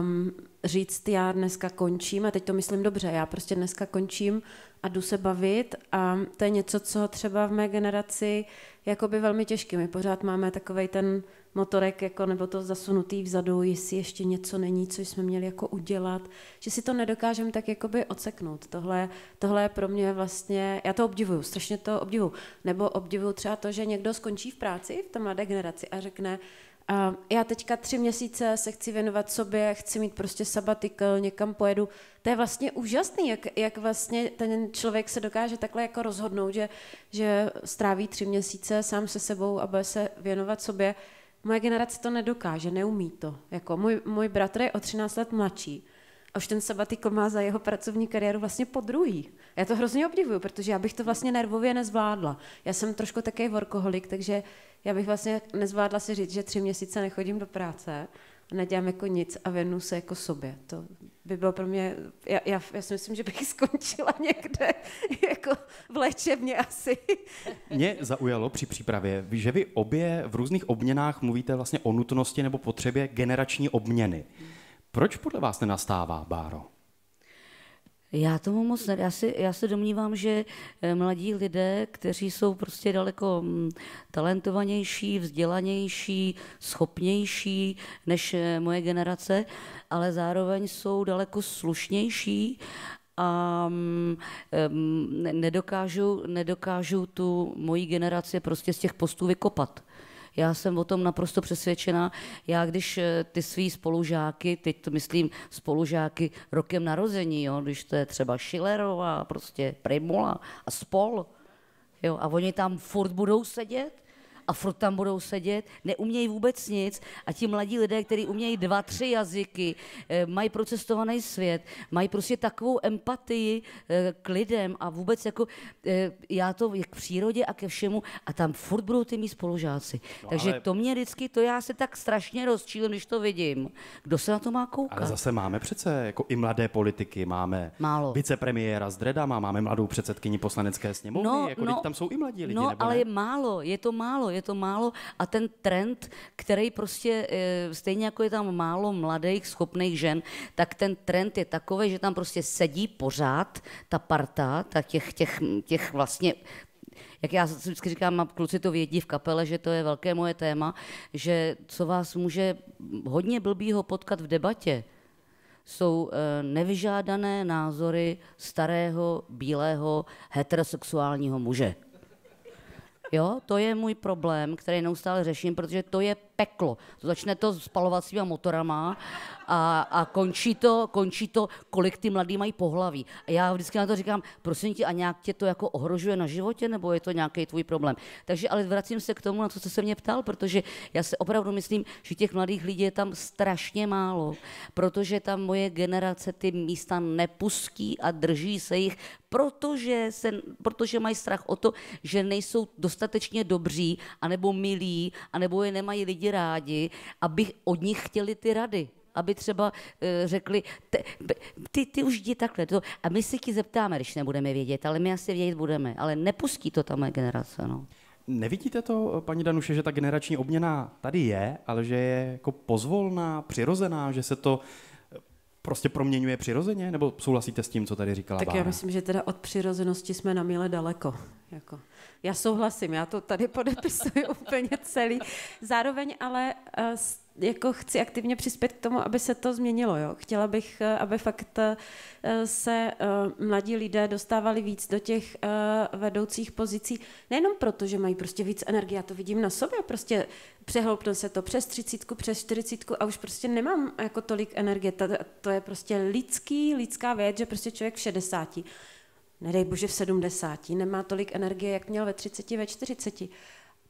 um, říct, já dneska končím, a teď to myslím dobře, já prostě dneska končím, a jdu se bavit a to je něco, co třeba v mé generaci jakoby velmi těžké. My pořád máme takový ten motorek jako, nebo to zasunutý vzadu, jestli ještě něco není, co jsme měli jako udělat, že si to nedokážeme tak jakoby oceknout. Tohle, tohle je pro mě vlastně, já to obdivuju, strašně to obdivuju. Nebo obdivuju třeba to, že někdo skončí v práci v té mladé generaci a řekne, a já teďka tři měsíce se chci věnovat sobě, chci mít prostě sabatikl, někam pojedu. To je vlastně úžasný, jak, jak vlastně ten člověk se dokáže takhle jako rozhodnout, že, že stráví tři měsíce sám se sebou a bude se věnovat sobě. Moje generace to nedokáže, neumí to. Jako můj, můj bratr je o 13 let mladší a už ten sabatikl má za jeho pracovní kariéru vlastně po druhý. Já to hrozně obdivuju, protože já bych to vlastně nervově nezvládla. Já jsem trošku takový workoholik, takže já bych vlastně nezvládla si říct, že tři měsíce nechodím do práce nedělám jako nic a věnu se jako sobě. To by bylo pro mě, já, já, já si myslím, že bych skončila někde jako v léčebně asi. Mě zaujalo při přípravě, že vy obě v různých obměnách mluvíte vlastně o nutnosti nebo potřebě generační obměny. Proč podle vás nenastává, Báro? Já tomu moc ne. Já, si, já se domnívám, že eh, mladí lidé, kteří jsou prostě daleko mm, talentovanější, vzdělanější, schopnější než eh, moje generace, ale zároveň jsou daleko slušnější a um, nedokážou, nedokážou tu moji generaci prostě z těch postů vykopat. Já jsem o tom naprosto přesvědčena. Já když eh, ty svý spolužáky, teď to myslím spolužáky rokem narození, jo, když to je třeba Schillerová, prostě Primula a spol, jo, a oni tam furt budou sedět, a furt tam budou sedět, neumějí vůbec nic a ti mladí lidé, kteří umějí dva, tři jazyky, eh, mají procestovaný svět, mají prostě takovou empatii eh, k lidem a vůbec jako eh, já to k přírodě a ke všemu a tam furt budou ty mý spolužáci. No, Takže ale... to mě vždycky, to já se tak strašně rozčílím, když to vidím. Kdo se na to má koukat? Ale zase máme přece jako i mladé politiky, máme Málo. vicepremiéra z Dredama, máme mladou předsedkyni poslanecké sněmovny, no, jako no, tam jsou i mladí lidi, No, ale ne? je málo, je to málo je to málo a ten trend, který prostě e, stejně jako je tam málo mladých, schopných žen, tak ten trend je takový, že tam prostě sedí pořád ta parta, ta těch, těch, těch vlastně jak já vždycky říkám, kluci to vědí v kapele, že to je velké moje téma, že co vás může hodně blbýho potkat v debatě, jsou e, nevyžádané názory starého, bílého, heterosexuálního muže. Jo? To je můj problém, který neustále řeším, protože to je peklo. začne to spalovat svýma motorama a, a končí, to, končí to, kolik ty mladí mají pohlaví. A já vždycky na to říkám, prosím tě, a nějak tě to jako ohrožuje na životě, nebo je to nějaký tvůj problém? Takže ale vracím se k tomu, na to, co se mě ptal, protože já se opravdu myslím, že těch mladých lidí je tam strašně málo, protože tam moje generace ty místa nepustí a drží se jich, protože, se, protože mají strach o to, že nejsou dostatečně dobří, anebo milí, anebo je nemají lidi lidi rádi, aby od nich chtěli ty rady aby třeba uh, řekli, ty, ty, ty už jdi takhle. To, a my si ti zeptáme, když nebudeme vědět, ale my asi vědět budeme. Ale nepustí to ta moje generace. No. Nevidíte to, eh, paní Danuše, že ta generační obměna tady je, ale že je jako pozvolná, přirozená, že se to uh, prostě proměňuje přirozeně? Nebo souhlasíte s tím, co tady říkala Tak Bára? já myslím, že teda od přirozenosti jsme na míle daleko. Jako. Já souhlasím, já to tady podepisuji úplně celý. Zároveň ale uh, jako chci aktivně přispět k tomu, aby se to změnilo. Jo. Chtěla bych, eh, aby fakt eh, se eh, mladí lidé dostávali víc do těch vedoucích pozicí, nejenom proto, že mají prostě víc energie, já to vidím na sobě, prostě přehloupnu se to přes třicítku, přes čtyřicítku a už prostě nemám jako tolik energie. To, to je prostě lidský, lidská věc, že prostě člověk v šedesáti, nedej bože v sedmdesáti, nemá tolik energie, jak měl ve třiceti, ve čtyřiceti.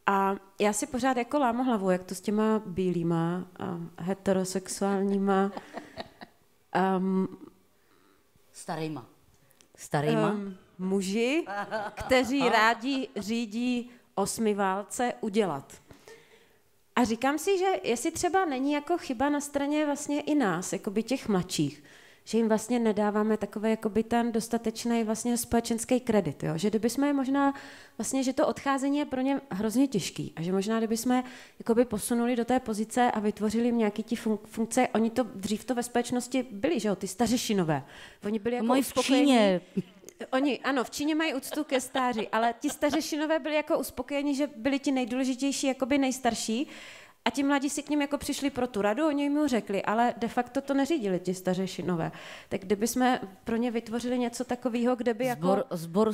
A já si pořád jako lámu hlavu, jak to s těma bílýma a heterosexuálníma um, starýma. Starýma? Um, muži, kteří rádi řídí osmi válce udělat. A říkám si, že jestli třeba není jako chyba na straně vlastně i nás, jako by těch mladších, že jim vlastně nedáváme takový jakoby ten dostatečný vlastně společenský kredit, jo? že kdyby jsme možná, vlastně, že to odcházení je pro ně hrozně těžký a že možná kdyby jsme jakoby posunuli do té pozice a vytvořili jim nějaký ty fun- funkce, oni to dřív to ve společnosti byli, že jo, ty stařešinové, oni byli jako Moji uspokojení. Oni, ano, v Číně mají úctu ke stáři, ale ti stařešinové byli jako uspokojeni, že byli ti nejdůležitější, jakoby nejstarší, a ti mladí si k ním jako přišli pro tu radu, oni jim ho řekli, ale de facto to neřídili ti nové. Tak kdyby jsme pro ně vytvořili něco takového, kde by zbor, jako... Zbor,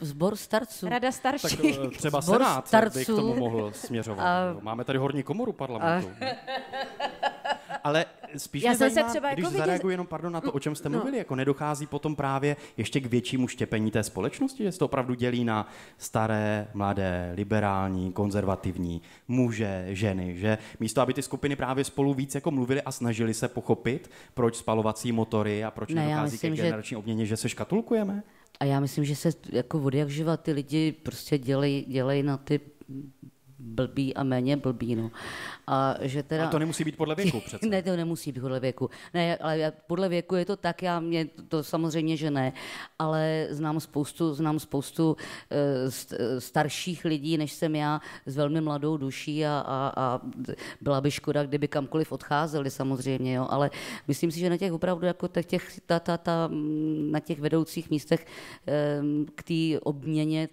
zbor starců. Rada starších. Tak eh, třeba zbor senát starců. by k tomu mohl směřovat. A... Máme tady horní komoru parlamentu. A ale spíš Já mě jsem zajímá, se třeba když jako zareaguji jenom pardon, na to, o čem jste no. mluvili, jako nedochází potom právě ještě k většímu štěpení té společnosti, že se to opravdu dělí na staré, mladé, liberální, konzervativní, muže, ženy, že místo, aby ty skupiny právě spolu víc jako mluvili a snažili se pochopit, proč spalovací motory a proč ne, nedochází myslím, ke generační že... obměně, že se škatulkujeme? A já myslím, že se jako vody jak živa ty lidi prostě dělej, dělej na ty blbý a méně blbý. No. A že teda... A to nemusí být podle věku přece. ne, to nemusí být podle věku. Ne, ale podle věku je to tak, já mě to, to samozřejmě, že ne, ale znám spoustu, znám spoustu e, st, starších lidí, než jsem já, s velmi mladou duší a, a, a byla by škoda, kdyby kamkoliv odcházeli samozřejmě, jo, ale myslím si, že na těch opravdu jako těch, těch ta, ta, ta, mm, na těch vedoucích místech e, k té obměně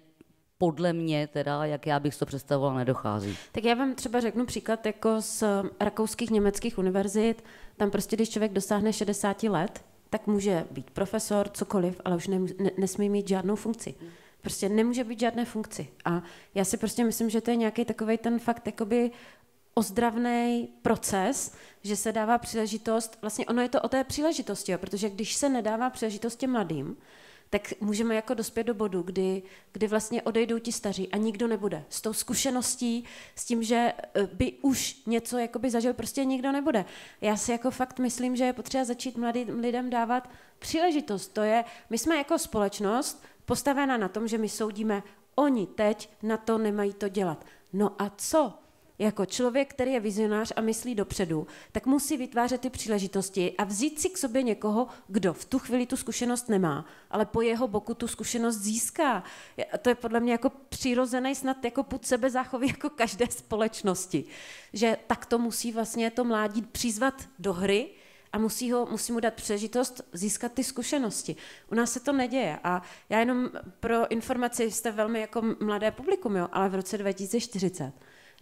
podle mě, teda, jak já bych to představovala, nedochází. Tak já vám třeba řeknu příklad jako z rakouských, německých univerzit. Tam prostě, když člověk dosáhne 60 let, tak může být profesor, cokoliv, ale už ne, ne, nesmí mít žádnou funkci. Prostě nemůže být žádné funkci. A já si prostě myslím, že to je nějaký takový ten fakt jakoby ozdravný proces, že se dává příležitost, vlastně ono je to o té příležitosti, jo, protože když se nedává příležitost těm mladým, tak můžeme jako dospět do bodu, kdy, kdy vlastně odejdou ti staří a nikdo nebude. S tou zkušeností, s tím, že eh, by už něco jakoby zažil, prostě nikdo nebude. Já si jako fakt myslím, že je potřeba začít mladým lidem dávat příležitost. To je, my jsme jako společnost postavena na tom, že my soudíme, oni teď na to nemají to dělat. No a co? jako člověk, který je vizionář a myslí dopředu, tak musí vytvářet ty příležitosti a vzít si k sobě někoho, kdo v tu chvíli tu zkušenost nemá, ale po jeho boku tu zkušenost získá. To je podle mě jako přirozený snad jako put sebe záchovy jako každé společnosti. Že tak to musí vlastně to mládí přizvat do hry, a musí, ho, musí mu dát přežitost získat ty zkušenosti. U nás se to neděje a já jenom pro informaci, jste velmi jako mladé publikum, jo, ale v roce 2040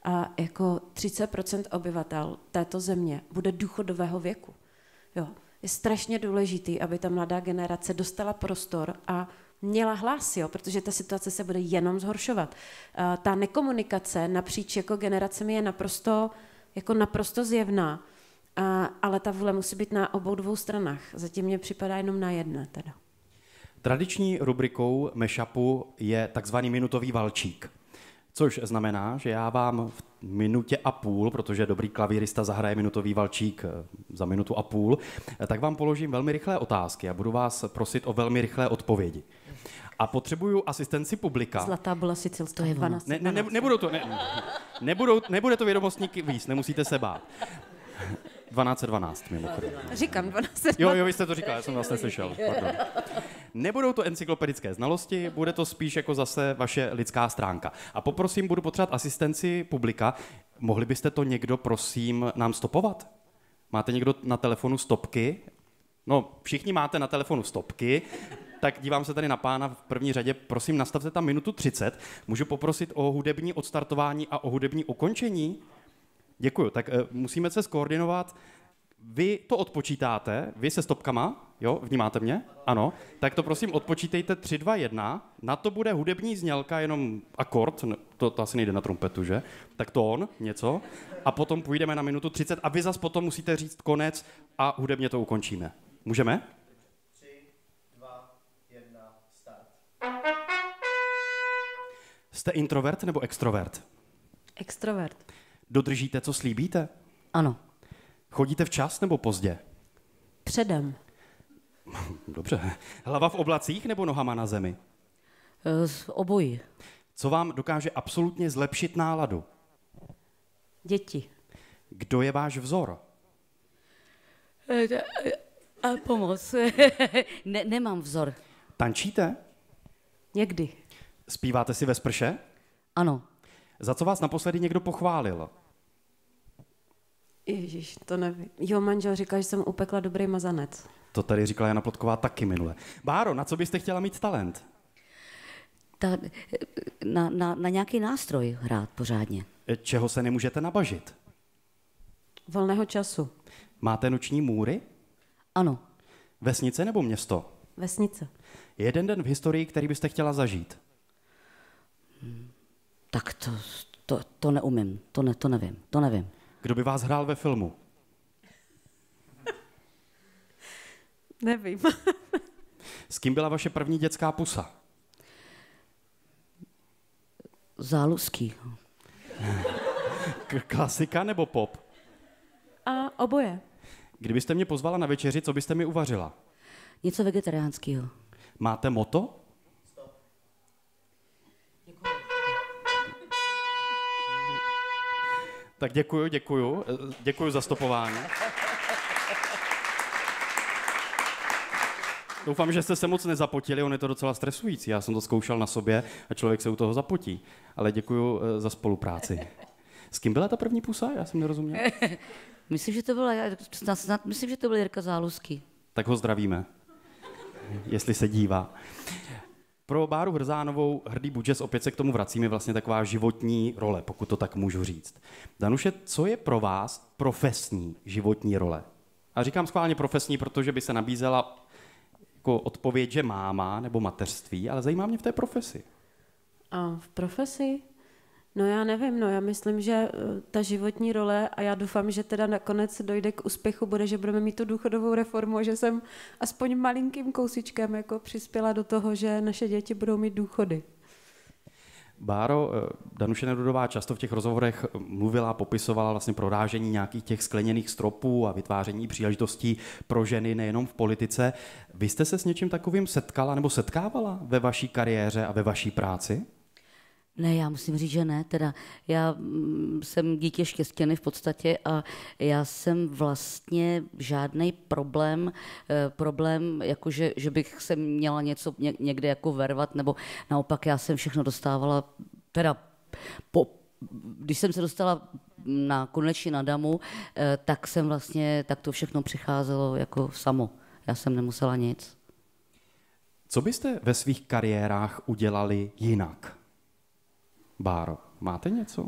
a jako 30% obyvatel této země bude důchodového věku. Jo. Je strašně důležitý, aby ta mladá generace dostala prostor a měla hlas, jo, protože ta situace se bude jenom zhoršovat. A ta nekomunikace napříč jako generacemi je naprosto, jako naprosto zjevná, a, ale ta vůle musí být na obou dvou stranách. Zatím mě připadá jenom na jedné teda. Tradiční rubrikou Mešapu je takzvaný minutový valčík. Což znamená, že já vám v minutě a půl, protože dobrý klavírista zahraje minutový valčík eh, za minutu a půl, eh, tak vám položím velmi rychlé otázky a budu vás prosit o velmi rychlé odpovědi. A potřebuju asistenci publika. Zlatá byla Sicilstojeva. Ne, ne, ne, nebudou to, ne, nebudou, nebude to vědomostní víc, nemusíte se bát. 1212 mimochodem. Říkám 1212. Jo, jo, vy jste to říkal, já jsem vás neslyšel. Pardon. Nebudou to encyklopedické znalosti, bude to spíš jako zase vaše lidská stránka. A poprosím, budu potřebovat asistenci publika. Mohli byste to někdo, prosím, nám stopovat? Máte někdo na telefonu stopky? No, všichni máte na telefonu stopky, tak dívám se tady na pána v první řadě. Prosím, nastavte tam minutu 30. Můžu poprosit o hudební odstartování a o hudební ukončení? Děkuju. Tak e, musíme se skoordinovat. Vy to odpočítáte, vy se stopkama, Jo, vnímáte mě? Ano. Tak to prosím odpočítejte 3, 2, 1. Na to bude hudební znělka, jenom akord, to, to asi nejde na trumpetu, že? Tak to on něco. A potom půjdeme na minutu 30 a vy zas potom musíte říct konec a hudebně to ukončíme. Můžeme? Jste introvert nebo extrovert? Extrovert. Dodržíte, co slíbíte? Ano. Chodíte včas nebo pozdě? Předem. Dobře. Hlava v oblacích nebo nohama na zemi? Eh, z obojí. Co vám dokáže absolutně zlepšit náladu? Děti. Kdo je váš vzor? Eh, eh, a pomoc. ne, nemám vzor. Tančíte? Někdy. Spíváte si ve sprše? Ano. Za co vás naposledy někdo pochválil? Ježíš, to nevím. Jo, manžel říká, že jsem upekla dobrý mazanec. To tady říkala Jana Plotková taky minule. Báro, na co byste chtěla mít talent? Ta, na, na, na nějaký nástroj hrát pořádně. E, čeho se nemůžete nabažit? Volného času. Máte noční můry? Ano. Vesnice nebo město? Vesnice. Jeden den v historii, který byste chtěla zažít? Hmm, tak to, to, to neumím, to, ne, to nevím, to nevím. Kdo by vás hrál ve filmu? Nevím. S kým byla vaše první dětská pusa? Záluský. K- klasika nebo pop? A oboje. Kdybyste mě pozvala na večeři, co byste mi uvařila? Něco vegetariánského. Máte moto? Tak děkuju, děkuju. E, děkuju za stopování. Doufám, že jste se moc nezapotili, on je to docela stresující. Já jsem to zkoušel na sobě a člověk se u toho zapotí. Ale děkuji eh, za spolupráci. S kým byla ta první pusa? Já jsem nerozuměl. myslím, že to byla, snad, myslím, že to byl Jirka Zálusky. Tak ho zdravíme, jestli se dívá. Pro Báru Hrzánovou Hrdý Budžes opět se k tomu vracíme vlastně taková životní role, pokud to tak můžu říct. Danuše, co je pro vás profesní životní role? A říkám schválně profesní, protože by se nabízela jako odpověď, že máma nebo mateřství, ale zajímá mě v té profesi. A v profesi? No já nevím, no já myslím, že eh, ta životní role a já doufám, že teda nakonec dojde k úspěchu, bude, že budeme mít tu důchodovou reformu a že jsem aspoň malinkým kousičkem jako přispěla do toho, že naše děti budou mít důchody. Báro, eh, Danuše Nerudová často v těch rozhovorech mluvila, popisovala vlastně prorážení nějakých těch skleněných stropů a vytváření příležitostí pro ženy nejenom v politice. Vy jste se s něčím takovým setkala nebo setkávala ve vaší kariéře a ve vaší práci? Ne, já musím říct, že ne. Teda já mm, jsem dítě štěstěny v podstatě a já jsem vlastně žádný problém, eh, problém jako že, že bych se měla něco někde jako vervat, nebo naopak já jsem všechno dostávala, teda po, když jsem se dostala na konečně na damu, eh, tak jsem vlastně, tak to všechno přicházelo jako samo. Já jsem nemusela nic. Co byste ve svých kariérách udělali jinak? Báro, máte něco?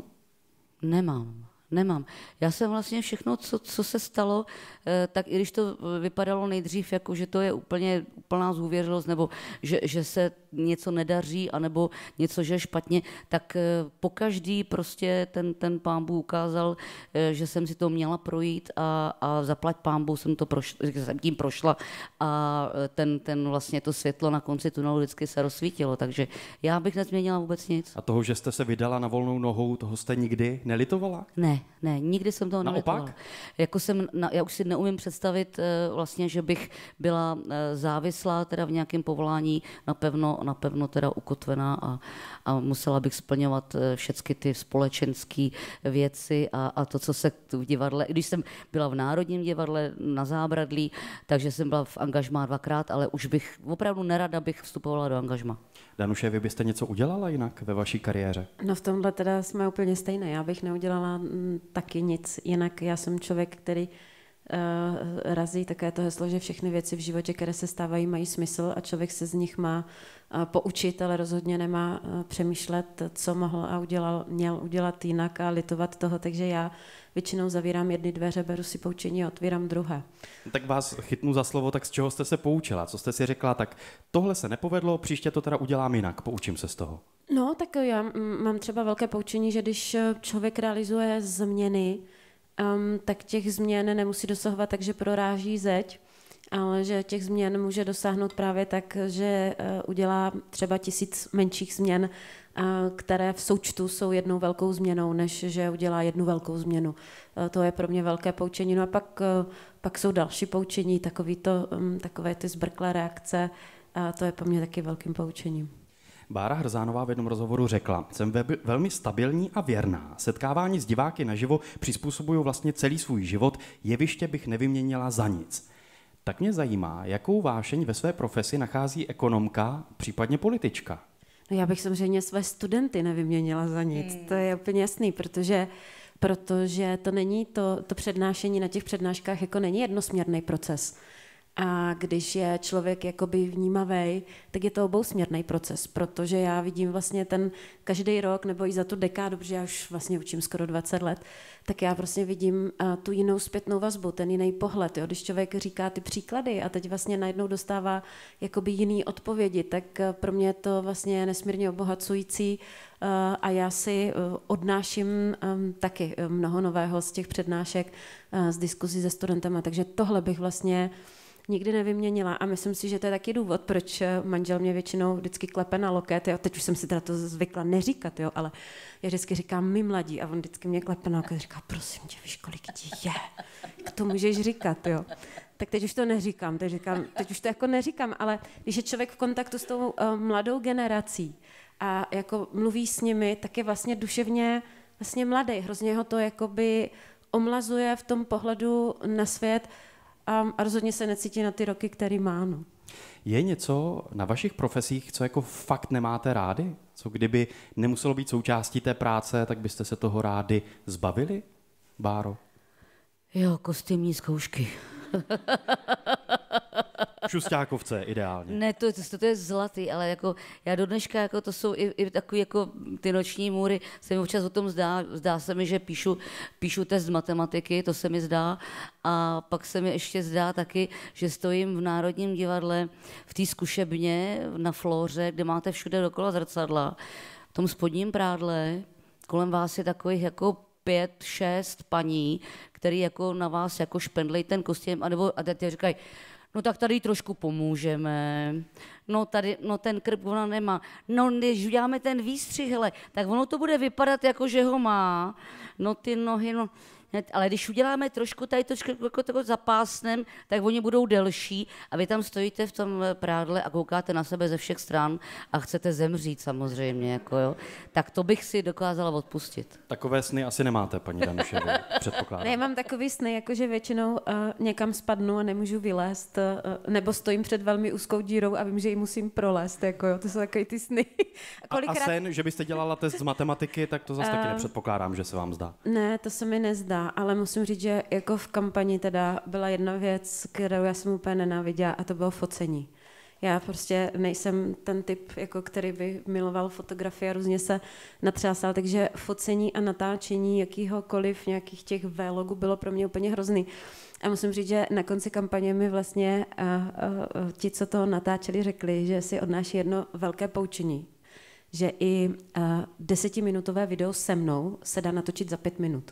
Nemám, nemám. Já jsem vlastně všechno, co, co se stalo, eh, tak i když to eh, vypadalo nejdřív, jako že to je úplně úplná zůvěřilost, nebo že, že se něco nedaří anebo něco, že je špatně, tak eh, po každý prostě ten, ten pámbu ukázal, eh, že jsem si to měla projít a, a zaplať pámbu jsem, to prošla, jsem tím prošla a eh, ten, ten vlastně to světlo na konci tunelu vždycky se rozsvítilo, takže já bych nezměnila vůbec nic. A toho, že jste se vydala na volnou nohou, toho jste nikdy nelitovala? Ne, ne, nikdy jsem toho Naopak? nelitovala. Jako jsem, na, já už si neumím představit vlastně, že bych byla závislá teda v nějakém povolání na pevno, napevno teda ukotvená a, a musela bych splňovat eh, všechny ty společenské věci a, a to, co se tu v divadle, když jsem byla v Národním divadle na Zábradlí, takže jsem byla v angažmá dvakrát, ale už bych opravdu nerada bych vstupovala do angažma. Danuše, vy byste něco udělala jinak ve vaší kariéře? No v tomhle teda jsme úplně stejné. Já bych neudělala mm, taky nic jinak. Já jsem člověk, který Eh, razí také to heslo, že všechny věci v životě, které se stávají, mají smysl a člověk se z nich má eh, poučit, ale rozhodně nemá eh, přemýšlet, co mohl a udělal, měl udělat jinak a litovat toho. Takže já většinou zavírám jedny dveře, beru si poučení a otvírám druhé. Tak vás chytnu za slovo, tak z čeho jste se poučila? Co jste si řekla, tak tohle se nepovedlo, příště to teda udělám jinak, poučím se z toho. No, tak já mm, mám třeba velké poučení, že když člověk realizuje změny, um, tak těch změn nemusí dosahovat takže proráží zeď, ale že těch změn může dosáhnout právě tak, že uh, udělá třeba tisíc menších změn, uh, které v součtu jsou jednou velkou změnou, než že udělá jednu velkou změnu. Uh, to je pro mě velké poučení. No a pak, pak jsou další poučení, takový to, um, takové ty zbrklé reakce, a to je pro mě taky velkým poučením. Bára Hrzánová v jednom rozhovoru řekla, jsem velmi stabilní a věrná. Setkávání s diváky naživo přizpůsobuju vlastně celý svůj život, jeviště bych nevyměnila za nic. Tak mě zajímá, jakou vášeň ve své profesi nachází ekonomka, případně politička? No já bych samozřejmě své studenty nevyměnila za nic, hmm. to je úplně jasný, protože protože to není to, to přednášení na těch přednáškách jako není jednosměrný proces. A když je člověk jakoby vnímavý, tak je to obousměrný proces, protože já vidím vlastně ten každý rok nebo i za tu dekádu, protože já už vlastně učím skoro 20 let, tak já prostě vidím eh, tu jinou zpětnou vazbu, ten jiný pohled. Jo? Když člověk říká ty příklady a teď vlastně najednou dostává jakoby jiný odpovědi, tak eh, pro mě je to vlastně nesmírně obohacující eh, a já si odnáším ehm, taky mnoho nového z těch přednášek, z diskuzí se studentama. Takže tohle bych vlastně nikdy nevyměnila a myslím si, že to je taky důvod, proč eh, manžel mě většinou vždycky klepe na loket, jo, teď už jsem si teda to zvykla neříkat, jo, ale já vždycky říkám my mladí a on vždycky mě klepe na loket a říká, prosím tě, víš, kolik ti je, jak to můžeš říkat, jo. Tak teď už to neříkám, teď, říkám, teď už to jako neříkám, ale když je člověk v kontaktu s tou uh, mladou generací a jako mluví s nimi, tak je vlastně duševně vlastně mladý, hrozně ho to jakoby omlazuje v tom pohledu na svět, a rozhodně se necítí na ty roky, který má. No. Je něco na vašich profesích, co jako fakt nemáte rádi? Co kdyby nemuselo být součástí té práce, tak byste se toho rádi zbavili, Báro? Jo, kostýmní zkoušky. Šustákovce ideálně. Ne, to, to, to, to je zlatý, ale jako já do dneška, jako to jsou i, i takový jako ty noční můry, se mi občas o tom zdá, zdá se mi, že píšu, píšu test z matematiky, to se mi zdá, a pak se mi ještě zdá taky, že stojím v Národním divadle v té zkušebně na Flóře, kde máte všude dokola zrcadla, v tom spodním prádle, kolem vás je takových jako pět, šest paní, který jako na vás jako špendlej ten kostým, anebo, a teď říkají, no tak tady trošku pomůžeme, no tady, no ten krb ona nemá, no když uděláme ten výstřih, hele, tak ono to bude vypadat jako, že ho má, no ty nohy, no, Hned, ale když uděláme trošku tady to jako toho zapásnem, tak oni budou delší a vy tam stojíte v tom eh, prádle a koukáte na sebe ze všech stran a chcete zemřít samozřejmě, jako jo. Tak to bych si dokázala odpustit. Takové sny asi nemáte, paní Danuše, předpokládám. Ne, mám takový sny, jako že většinou uh, někam spadnu a nemůžu vylézt, uh, nebo stojím před velmi úzkou dírou a vím, že ji musím prolézt, jako jo. To jsou takové ty sny. a, kolikrát... a sen, že byste dělala test z matematiky, tak to zase uh, taky nepředpokládám, že se vám zdá. Ne, to se mi nezdá ale musím říct, že jako v kampani teda byla jedna věc, kterou já jsem úplně nenáviděla a to bylo focení. Já prostě nejsem ten typ, jako který by miloval fotografie a různě se natřásal, takže focení a natáčení jakýhokoliv nějakých těch vlogů bylo pro mě úplně hrozný. A musím říct, že na konci kampaně mi vlastně a, a, a, ti, co to natáčeli, řekli, že si odnáší jedno velké poučení, že i a, eh, desetiminutové video se mnou se dá natočit za pět minut.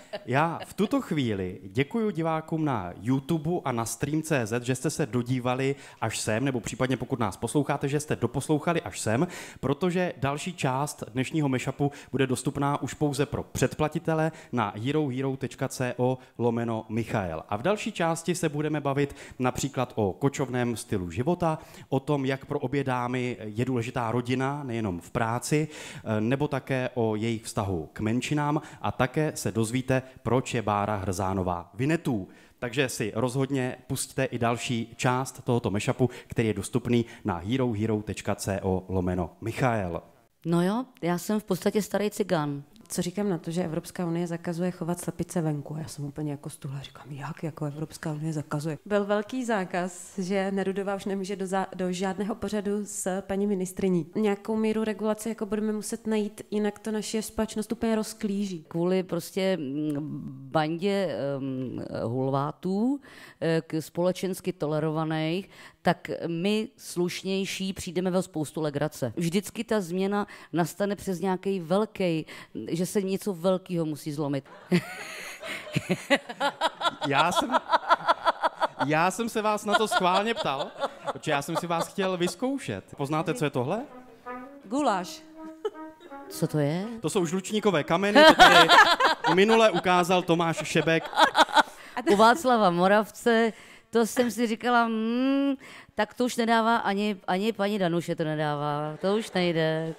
Já v tuto chvíli děkuji divákům na YouTube a na Stream.cz, že jste se dodívali až sem, nebo případně pokud nás posloucháte, že jste doposlouchali až sem, protože další část dnešního mešapu bude dostupná už pouze pro předplatitele na herohero.co lomeno Michael. A v další části se budeme bavit například o kočovném stylu života, o tom, jak pro obě dámy je důležitá rodina, nejenom v práci, nebo také o jejich vztahu k menšinám a také se dozvíte, proč je Bára Hrzánová Vinetů. Takže si rozhodně pustíte i další část tohoto mešapu, který je dostupný na herohero.co lomeno Michael. No jo, já jsem v podstatě starý cigán co říkám na to, že Evropská unie zakazuje chovat slepice venku? Já jsem úplně jako stuhla, říkám, jak jako Evropská unie zakazuje? Byl velký zákaz, že Nerudová už nemůže do, za, do žádného pořadu s paní ministriní. Nějakou míru regulace jako budeme muset najít, jinak to naše společnost úplně rozklíží. Kvůli prostě mm, bandě um, hulvátů, eh, společensky tolerovaných, tak my slušnější přijdeme ve spoustu legrace. Vždycky ta změna nastane přes nějaký velký, že se něco velkého musí zlomit. já jsem, já jsem se vás na to schválně ptal, protože já jsem si vás chtěl vyzkoušet. Poznáte, co je tohle? Guláš. Co to je? To jsou žlučníkové kameny, to tady minule ukázal Tomáš Šebek. U Václava Moravce, to jsem si říkala, mm, tak to už nedává ani, ani paní Danuše to nedává, to už nejde.